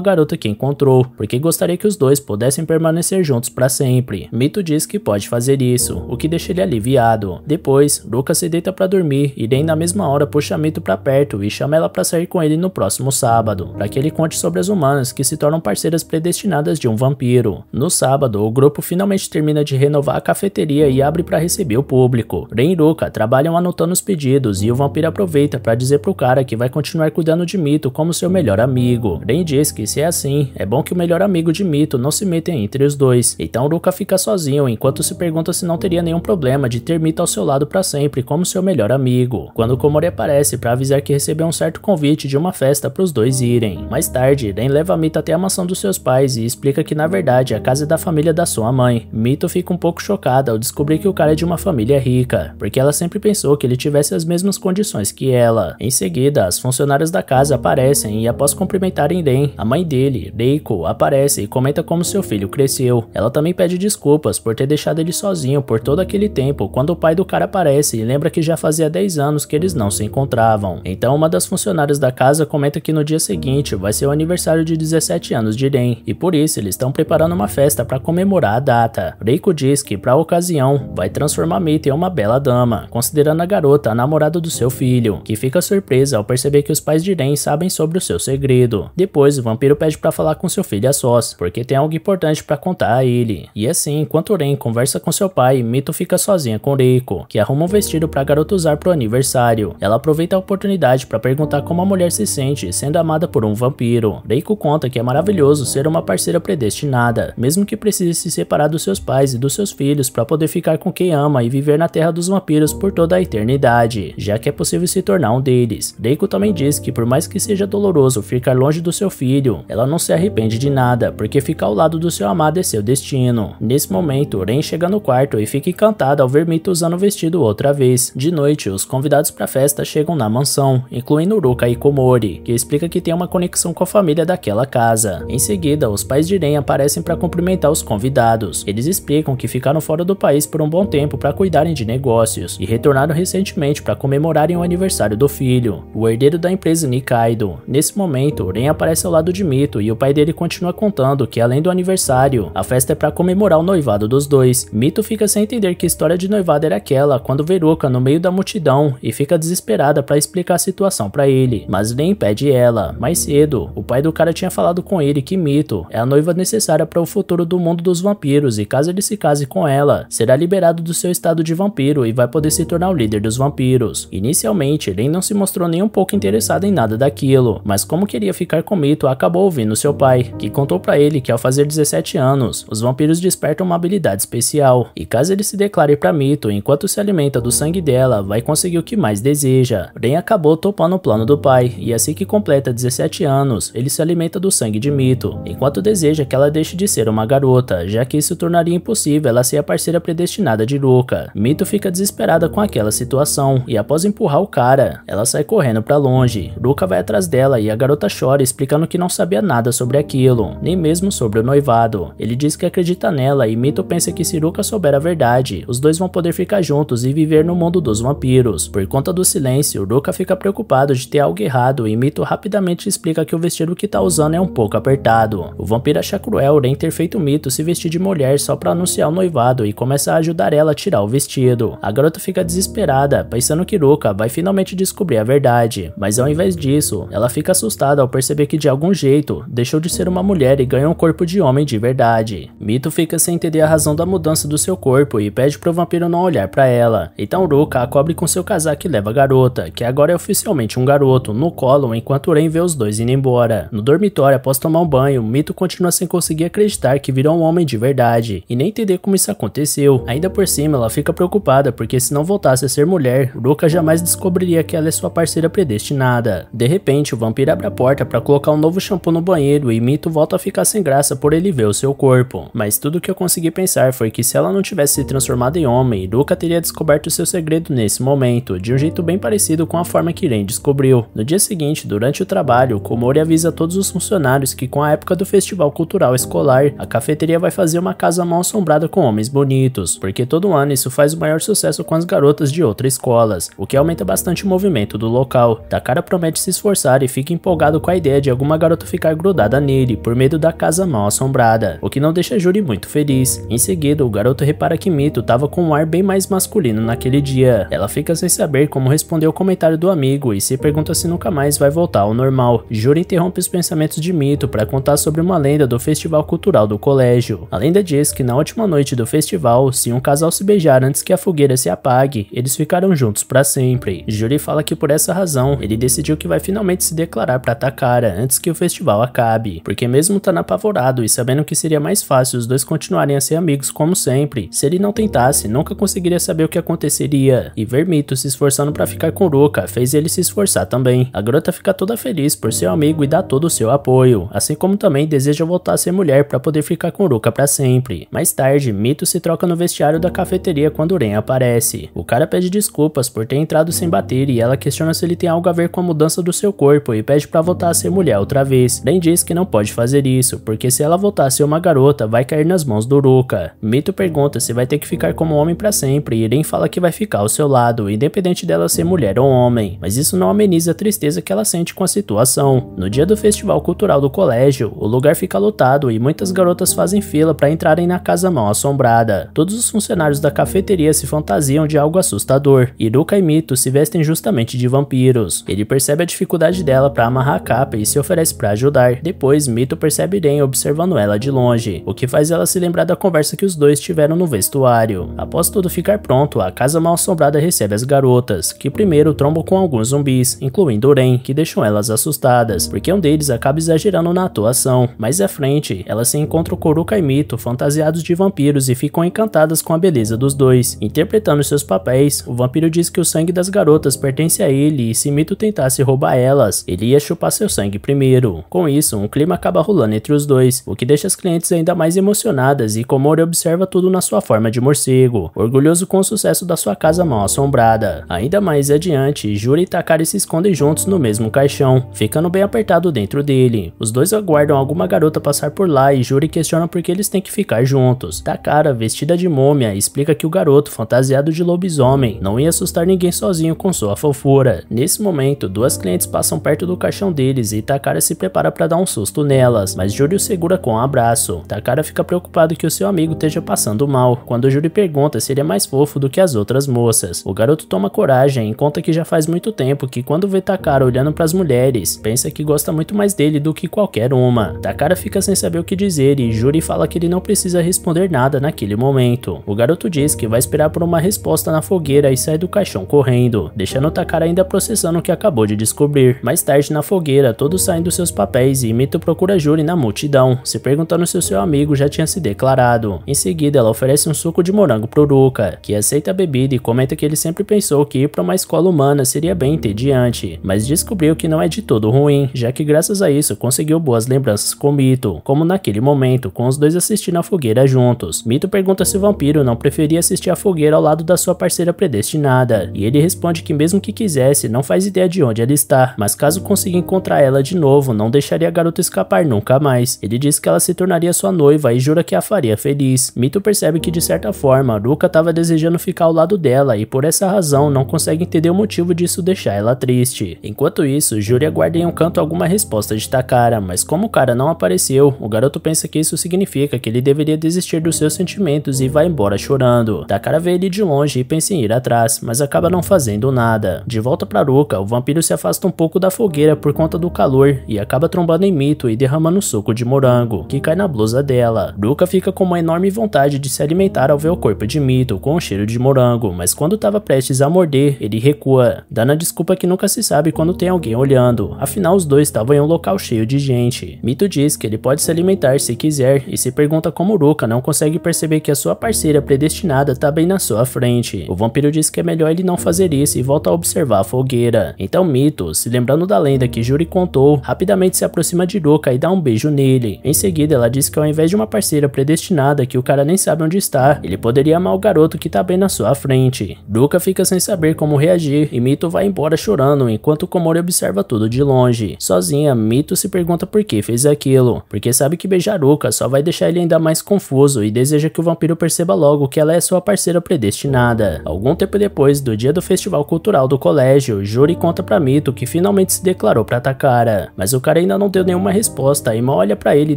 S1: garota que encontrou, porque gostaria que os dois pudessem permanecer juntos para sempre. Mito diz que pode fazer isso, o que deixa ele aliviado. Depois, Ruka se deita para dormir e nem na mesma hora puxa Mito para perto e chama ela para sair com ele no próximo sábado, para que ele conte sobre as humanas que se tornam parceiras predestinadas de um vampiro. No sábado, o grupo finalmente termina de renovar a cafeteria e abre para receber o público. Ren e Ruka trabalham anotando os pedidos e o vampiro aproveita para dizer pro cara que vai continuar cuidando de Mito como seu melhor amigo. Ren diz que se é assim, é bom que o melhor amigo de Mito não se meta entre os dois. Então Ruka fica sozinho enquanto se pergunta se não teria nenhum problema de ter Mito ao seu lado para sempre como seu melhor amigo. Quando Komori aparece para avisar que recebeu um certo convite de uma festa para os dois irem. Mais tarde, Ren leva Mito até a mansão dos seus pais e explica que na verdade é a casa é da família da sua mãe. Mito fica um pouco chocada ao descobrir que o cara é de uma família rica, porque ela sempre pensou que ele tinha tivesse as mesmas condições que ela. Em seguida, as funcionárias da casa aparecem e após cumprimentarem Den, a mãe dele, Reiko, aparece e comenta como seu filho cresceu. Ela também pede desculpas por ter deixado ele sozinho por todo aquele tempo quando o pai do cara aparece e lembra que já fazia 10 anos que eles não se encontravam. Então uma das funcionárias da casa comenta que no dia seguinte vai ser o aniversário de 17 anos de Den e por isso eles estão preparando uma festa para comemorar a data. Reiko diz que para a ocasião vai transformar Mita em uma bela dama, considerando a garota Dakota, a namorada do seu filho, que fica surpresa ao perceber que os pais de Ren sabem sobre o seu segredo. Depois, o vampiro pede para falar com seu filho a sós, porque tem algo importante para contar a ele. E assim, enquanto Ren conversa com seu pai, Mito fica sozinha com Reiko, que arruma um vestido para garota usar pro aniversário. Ela aproveita a oportunidade para perguntar como a mulher se sente sendo amada por um vampiro. Reiko conta que é maravilhoso ser uma parceira predestinada, mesmo que precise se separar dos seus pais e dos seus filhos para poder ficar com quem ama e viver na terra dos vampiros por toda a eternidade já que é possível se tornar um deles. Deiko também diz que por mais que seja doloroso ficar longe do seu filho, ela não se arrepende de nada, porque ficar ao lado do seu amado é seu destino. Nesse momento, Ren chega no quarto e fica encantada ao ver Mito usando o vestido outra vez. De noite, os convidados para a festa chegam na mansão, incluindo Uruka e Komori, que explica que tem uma conexão com a família daquela casa. Em seguida, os pais de Ren aparecem para cumprimentar os convidados. Eles explicam que ficaram fora do país por um bom tempo para cuidarem de negócios e retornaram recentemente recentemente para comemorarem o aniversário do filho, o herdeiro da empresa Nikaido. Nesse momento, Ren aparece ao lado de Mito e o pai dele continua contando que além do aniversário, a festa é para comemorar o noivado dos dois. Mito fica sem entender que história de noivado era aquela quando Veruca no meio da multidão e fica desesperada para explicar a situação para ele, mas Ren impede ela. Mais cedo, o pai do cara tinha falado com ele que Mito é a noiva necessária para o futuro do mundo dos vampiros e caso ele se case com ela, será liberado do seu estado de vampiro e vai poder se tornar o líder dos vampiros vampiros. Inicialmente, Ren não se mostrou nem um pouco interessado em nada daquilo, mas como queria ficar com Mito, acabou ouvindo seu pai, que contou para ele que ao fazer 17 anos, os vampiros despertam uma habilidade especial, e caso ele se declare para Mito, enquanto se alimenta do sangue dela, vai conseguir o que mais deseja. Ren acabou topando o plano do pai, e assim que completa 17 anos, ele se alimenta do sangue de Mito, enquanto deseja que ela deixe de ser uma garota, já que isso tornaria impossível ela ser a parceira predestinada de Luca. Mito fica desesperada com aquela situação e após empurrar o cara, ela sai correndo para longe. Luca vai atrás dela e a garota chora explicando que não sabia nada sobre aquilo, nem mesmo sobre o noivado. Ele diz que acredita nela e Mito pensa que se Luca souber a verdade, os dois vão poder ficar juntos e viver no mundo dos vampiros. Por conta do silêncio, Luca fica preocupado de ter algo errado e Mito rapidamente explica que o vestido que tá usando é um pouco apertado. O vampiro acha cruel nem ter feito Mito se vestir de mulher só para anunciar o noivado e começa a ajudar ela a tirar o vestido. A garota fica desesperada, pensando que Ruka vai finalmente descobrir a verdade, mas ao invés disso, ela fica assustada ao perceber que de algum jeito deixou de ser uma mulher e ganhou um corpo de homem de verdade. Mito fica sem entender a razão da mudança do seu corpo e pede pro vampiro não olhar para ela, então Ruka a cobre com seu casaco e leva a garota, que agora é oficialmente um garoto, no colo enquanto Ren vê os dois indo embora. No dormitório, após tomar um banho, Mito continua sem conseguir acreditar que virou um homem de verdade, e nem entender como isso aconteceu. Ainda por cima, ela fica preocupada porque se não voltasse a ser mulher, mulher, Ruka jamais descobriria que ela é sua parceira predestinada. De repente, o vampiro abre a porta para colocar um novo shampoo no banheiro e Mito volta a ficar sem graça por ele ver o seu corpo. Mas tudo que eu consegui pensar foi que se ela não tivesse se transformado em homem, Ruka teria descoberto seu segredo nesse momento, de um jeito bem parecido com a forma que Ren descobriu. No dia seguinte, durante o trabalho, Komori avisa todos os funcionários que com a época do festival cultural escolar, a cafeteria vai fazer uma casa mal assombrada com homens bonitos, porque todo ano isso faz o maior sucesso com as garotas de outra escola escolas, o que aumenta bastante o movimento do local. Takara promete se esforçar e fica empolgado com a ideia de alguma garota ficar grudada nele por medo da casa mal assombrada, o que não deixa Juri muito feliz. Em seguida, o garoto repara que Mito estava com um ar bem mais masculino naquele dia. Ela fica sem saber como responder o comentário do amigo e se pergunta se nunca mais vai voltar ao normal. Juri interrompe os pensamentos de Mito para contar sobre uma lenda do festival cultural do colégio. A lenda diz que na última noite do festival, se um casal se beijar antes que a fogueira se apague, eles ficaram ficaram juntos para sempre. Juri fala que por essa razão, ele decidiu que vai finalmente se declarar para Takara antes que o festival acabe, porque mesmo estando apavorado e sabendo que seria mais fácil os dois continuarem a ser amigos como sempre, se ele não tentasse, nunca conseguiria saber o que aconteceria. E ver Mito se esforçando para ficar com Ruka fez ele se esforçar também. A garota fica toda feliz por seu amigo e dá todo o seu apoio, assim como também deseja voltar a ser mulher para poder ficar com Ruka para sempre. Mais tarde, Mito se troca no vestiário da cafeteria quando Ren aparece. O cara pede desculpas desculpas por ter entrado sem bater e ela questiona se ele tem algo a ver com a mudança do seu corpo e pede para voltar a ser mulher outra vez. Ben diz que não pode fazer isso, porque se ela voltar a ser uma garota, vai cair nas mãos do Ruka. Mito pergunta se vai ter que ficar como homem para sempre e Ben fala que vai ficar ao seu lado, independente dela ser mulher ou homem, mas isso não ameniza a tristeza que ela sente com a situação. No dia do festival cultural do colégio, o lugar fica lotado e muitas garotas fazem fila para entrarem na casa mal assombrada. Todos os funcionários da cafeteria se fantasiam de algo assustador. Iruka e Mito se vestem justamente de vampiros. Ele percebe a dificuldade dela para amarrar a capa e se oferece para ajudar. Depois, Mito percebe Irene observando ela de longe, o que faz ela se lembrar da conversa que os dois tiveram no vestuário. Após tudo ficar pronto, a casa mal-assombrada recebe as garotas, que primeiro trombam com alguns zumbis, incluindo Ren, que deixam elas assustadas, porque um deles acaba exagerando na atuação. Mais à frente, elas se encontram com Koruka e Mito fantasiados de vampiros e ficam encantadas com a beleza dos dois. Interpretando seus papéis, o vampiro vampiro diz que o sangue das garotas pertence a ele e se Mito tentasse roubar elas, ele ia chupar seu sangue primeiro. Com isso, um clima acaba rolando entre os dois, o que deixa as clientes ainda mais emocionadas e Komori observa tudo na sua forma de morcego, orgulhoso com o sucesso da sua casa mal assombrada. Ainda mais adiante, Jura e Takari se escondem juntos no mesmo caixão, ficando bem apertado dentro dele. Os dois aguardam alguma garota passar por lá e Jura questiona por que eles têm que ficar juntos. Takara, vestida de múmia, explica que o garoto, fantasiado de lobisomem, não ia assustar ninguém sozinho com sua fofura. Nesse momento, duas clientes passam perto do caixão deles e Takara se prepara para dar um susto nelas, mas Júlio segura com um abraço. Takara fica preocupado que o seu amigo esteja passando mal, quando Júlio pergunta se ele é mais fofo do que as outras moças. O garoto toma coragem e conta que já faz muito tempo que quando vê Takara olhando para as mulheres, pensa que gosta muito mais dele do que qualquer uma. Takara fica sem saber o que dizer e Júlio fala que ele não precisa responder nada naquele momento. O garoto diz que vai esperar por uma resposta na fogueira e sai do caixão correndo, deixando Takara ainda processando o que acabou de descobrir. Mais tarde, na fogueira, todos saem dos seus papéis e Mito procura Juri na multidão, se perguntando se o seu amigo já tinha se declarado. Em seguida, ela oferece um suco de morango pro Ruka, que aceita a bebida e comenta que ele sempre pensou que ir para uma escola humana seria bem entediante, mas descobriu que não é de todo ruim, já que graças a isso conseguiu boas lembranças com Mito, como naquele momento, com os dois assistindo a fogueira juntos. Mito pergunta se o vampiro não preferia assistir a fogueira ao lado da sua parceira predestinada nada, e ele responde que mesmo que quisesse, não faz ideia de onde ela está, mas caso consiga encontrar ela de novo, não deixaria a garota escapar nunca mais. Ele diz que ela se tornaria sua noiva e jura que a faria feliz. Mito percebe que de certa forma, Ruka estava desejando ficar ao lado dela e por essa razão não consegue entender o motivo disso deixar ela triste. Enquanto isso, Juri aguarda em um canto alguma resposta de Takara, mas como o cara não apareceu, o garoto pensa que isso significa que ele deveria desistir dos seus sentimentos e vai embora chorando. Takara vê ele de longe e pensa em ir atrás mas acaba não fazendo nada. De volta para Ruka, o vampiro se afasta um pouco da fogueira por conta do calor e acaba trombando em Mito e derramando suco de morango, que cai na blusa dela. Ruka fica com uma enorme vontade de se alimentar ao ver o corpo de Mito com o um cheiro de morango, mas quando estava prestes a morder, ele recua, dando a desculpa que nunca se sabe quando tem alguém olhando, afinal os dois estavam em um local cheio de gente. Mito diz que ele pode se alimentar se quiser e se pergunta como Ruka não consegue perceber que a sua parceira predestinada está bem na sua frente. O vampiro diz que que é melhor ele não fazer isso e volta a observar a fogueira. Então Mito, se lembrando da lenda que Juri contou, rapidamente se aproxima de Ruka e dá um beijo nele. Em seguida, ela diz que ao invés de uma parceira predestinada que o cara nem sabe onde está, ele poderia amar o garoto que tá bem na sua frente. Ruka fica sem saber como reagir e Mito vai embora chorando enquanto Komori observa tudo de longe. Sozinha, Mito se pergunta por que fez aquilo, porque sabe que beijar Ruka só vai deixar ele ainda mais confuso e deseja que o vampiro perceba logo que ela é sua parceira predestinada. Algum tempo depois depois do dia do Festival Cultural do colégio, Juri conta para Mito que finalmente se declarou para Takara, mas o cara ainda não deu nenhuma resposta e mal olha para ele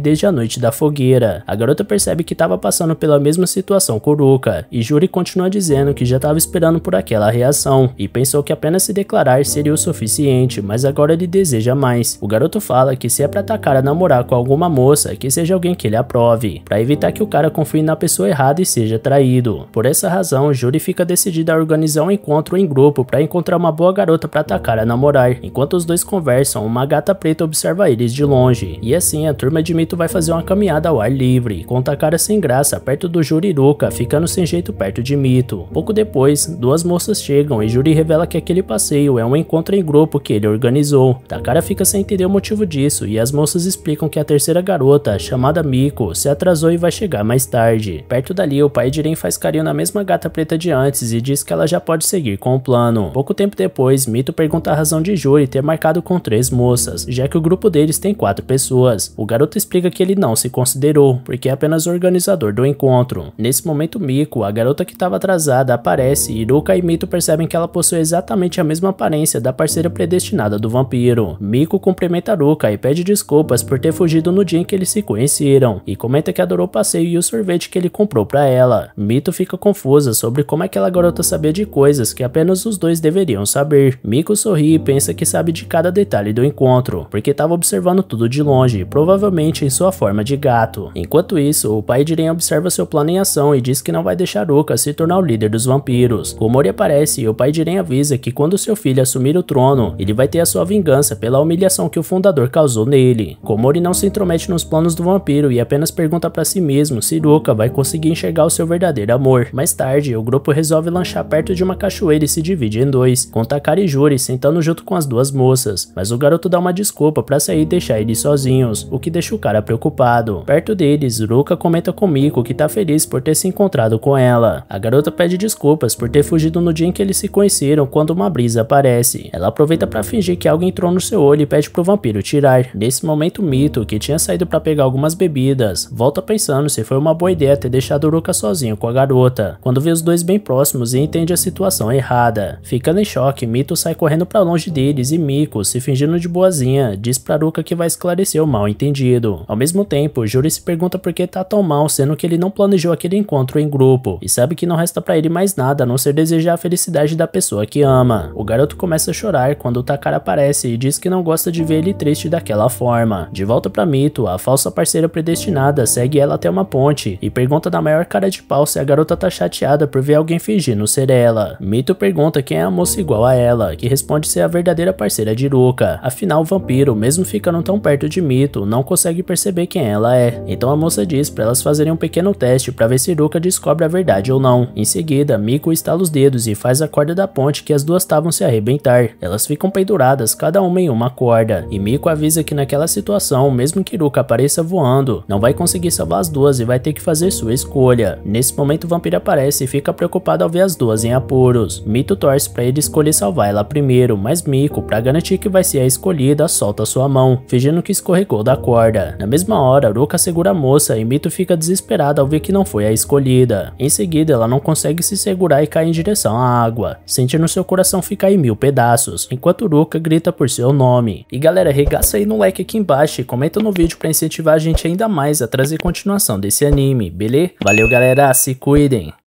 S1: desde a noite da fogueira. A garota percebe que estava passando pela mesma situação com Uruka, e Juri continua dizendo que já estava esperando por aquela reação, e pensou que apenas se declarar seria o suficiente, mas agora ele deseja mais. O garoto fala que se é para Takara namorar com alguma moça, que seja alguém que ele aprove, para evitar que o cara confie na pessoa errada e seja traído. Por essa razão, Juri fica decidida a organizar organizar um encontro em grupo para encontrar uma boa garota para atacar a namorar. Enquanto os dois conversam, uma gata preta observa eles de longe. E assim, a turma de mito vai fazer uma caminhada ao ar livre, com Takara sem graça perto do Juriruka, ficando sem jeito perto de Mito. Pouco depois, duas moças chegam e Juri revela que aquele passeio é um encontro em grupo que ele organizou. Takara fica sem entender o motivo disso e as moças explicam que a terceira garota, chamada Miko, se atrasou e vai chegar mais tarde. Perto dali, o pai de Ren faz carinho na mesma gata preta de antes e diz que ela já já pode seguir com o plano. Pouco tempo depois, Mito pergunta a razão de Juri ter marcado com três moças, já que o grupo deles tem quatro pessoas. O garoto explica que ele não se considerou, porque é apenas o organizador do encontro. Nesse momento, Miko, a garota que estava atrasada, aparece e Ruka e Mito percebem que ela possui exatamente a mesma aparência da parceira predestinada do vampiro. Miko cumprimenta Ruka e pede desculpas por ter fugido no dia em que eles se conheceram, e comenta que adorou o passeio e o sorvete que ele comprou para ela. Mito fica confusa sobre como é aquela garota sabia de de coisas que apenas os dois deveriam saber. Miko sorri e pensa que sabe de cada detalhe do encontro, porque estava observando tudo de longe, provavelmente em sua forma de gato. Enquanto isso, o pai de Ren observa seu plano em ação e diz que não vai deixar Uka se tornar o líder dos vampiros. Komori aparece e o pai de Ren avisa que quando seu filho assumir o trono, ele vai ter a sua vingança pela humilhação que o fundador causou nele. Komori não se intromete nos planos do vampiro e apenas pergunta para si mesmo se Ruka vai conseguir enxergar o seu verdadeiro amor. Mais tarde, o grupo resolve lanchar perto de uma cachoeira e se divide em dois, com Takari e Juri sentando junto com as duas moças, mas o garoto dá uma desculpa para sair e deixar eles sozinhos, o que deixa o cara preocupado. Perto deles, Ruka comenta com Miko que tá feliz por ter se encontrado com ela. A garota pede desculpas por ter fugido no dia em que eles se conheceram quando uma brisa aparece. Ela aproveita para fingir que algo entrou no seu olho e pede pro vampiro tirar. Nesse momento, Mito, que tinha saído para pegar algumas bebidas, volta pensando se foi uma boa ideia ter deixado Ruka sozinho com a garota. Quando vê os dois bem próximos e entende a situação errada. Ficando em choque, Mito sai correndo para longe deles e Miko, se fingindo de boazinha, diz pra Ruka que vai esclarecer o mal entendido. Ao mesmo tempo, Juri se pergunta por que tá tão mal, sendo que ele não planejou aquele encontro em grupo, e sabe que não resta para ele mais nada a não ser desejar a felicidade da pessoa que ama. O garoto começa a chorar quando Takara aparece e diz que não gosta de ver ele triste daquela forma. De volta para Mito, a falsa parceira predestinada segue ela até uma ponte e pergunta da maior cara de pau se a garota tá chateada por ver alguém fingindo ser ela. Mito pergunta quem é a moça igual a ela, que responde ser a verdadeira parceira de Ruka. Afinal, o vampiro, mesmo ficando tão perto de Mito, não consegue perceber quem ela é. Então a moça diz para elas fazerem um pequeno teste para ver se Ruka descobre a verdade ou não. Em seguida, Miko estala os dedos e faz a corda da ponte que as duas estavam se arrebentar. Elas ficam penduradas, cada uma em uma corda. E Miko avisa que naquela situação, mesmo que Ruka apareça voando, não vai conseguir salvar as duas e vai ter que fazer sua escolha. Nesse momento, o vampiro aparece e fica preocupado ao ver as duas em apuros. Mito torce para ele escolher salvar ela primeiro, mas Miko, para garantir que vai ser a escolhida, solta sua mão, fingindo que escorregou da corda. Na mesma hora, Ruka segura a moça e Mito fica desesperado ao ver que não foi a escolhida. Em seguida, ela não consegue se segurar e cai em direção à água, sentindo seu coração ficar em mil pedaços, enquanto Ruka grita por seu nome. E galera, regaça aí no like aqui embaixo e comenta no vídeo para incentivar a gente ainda mais a trazer continuação desse anime, beleza? Valeu galera, se cuidem!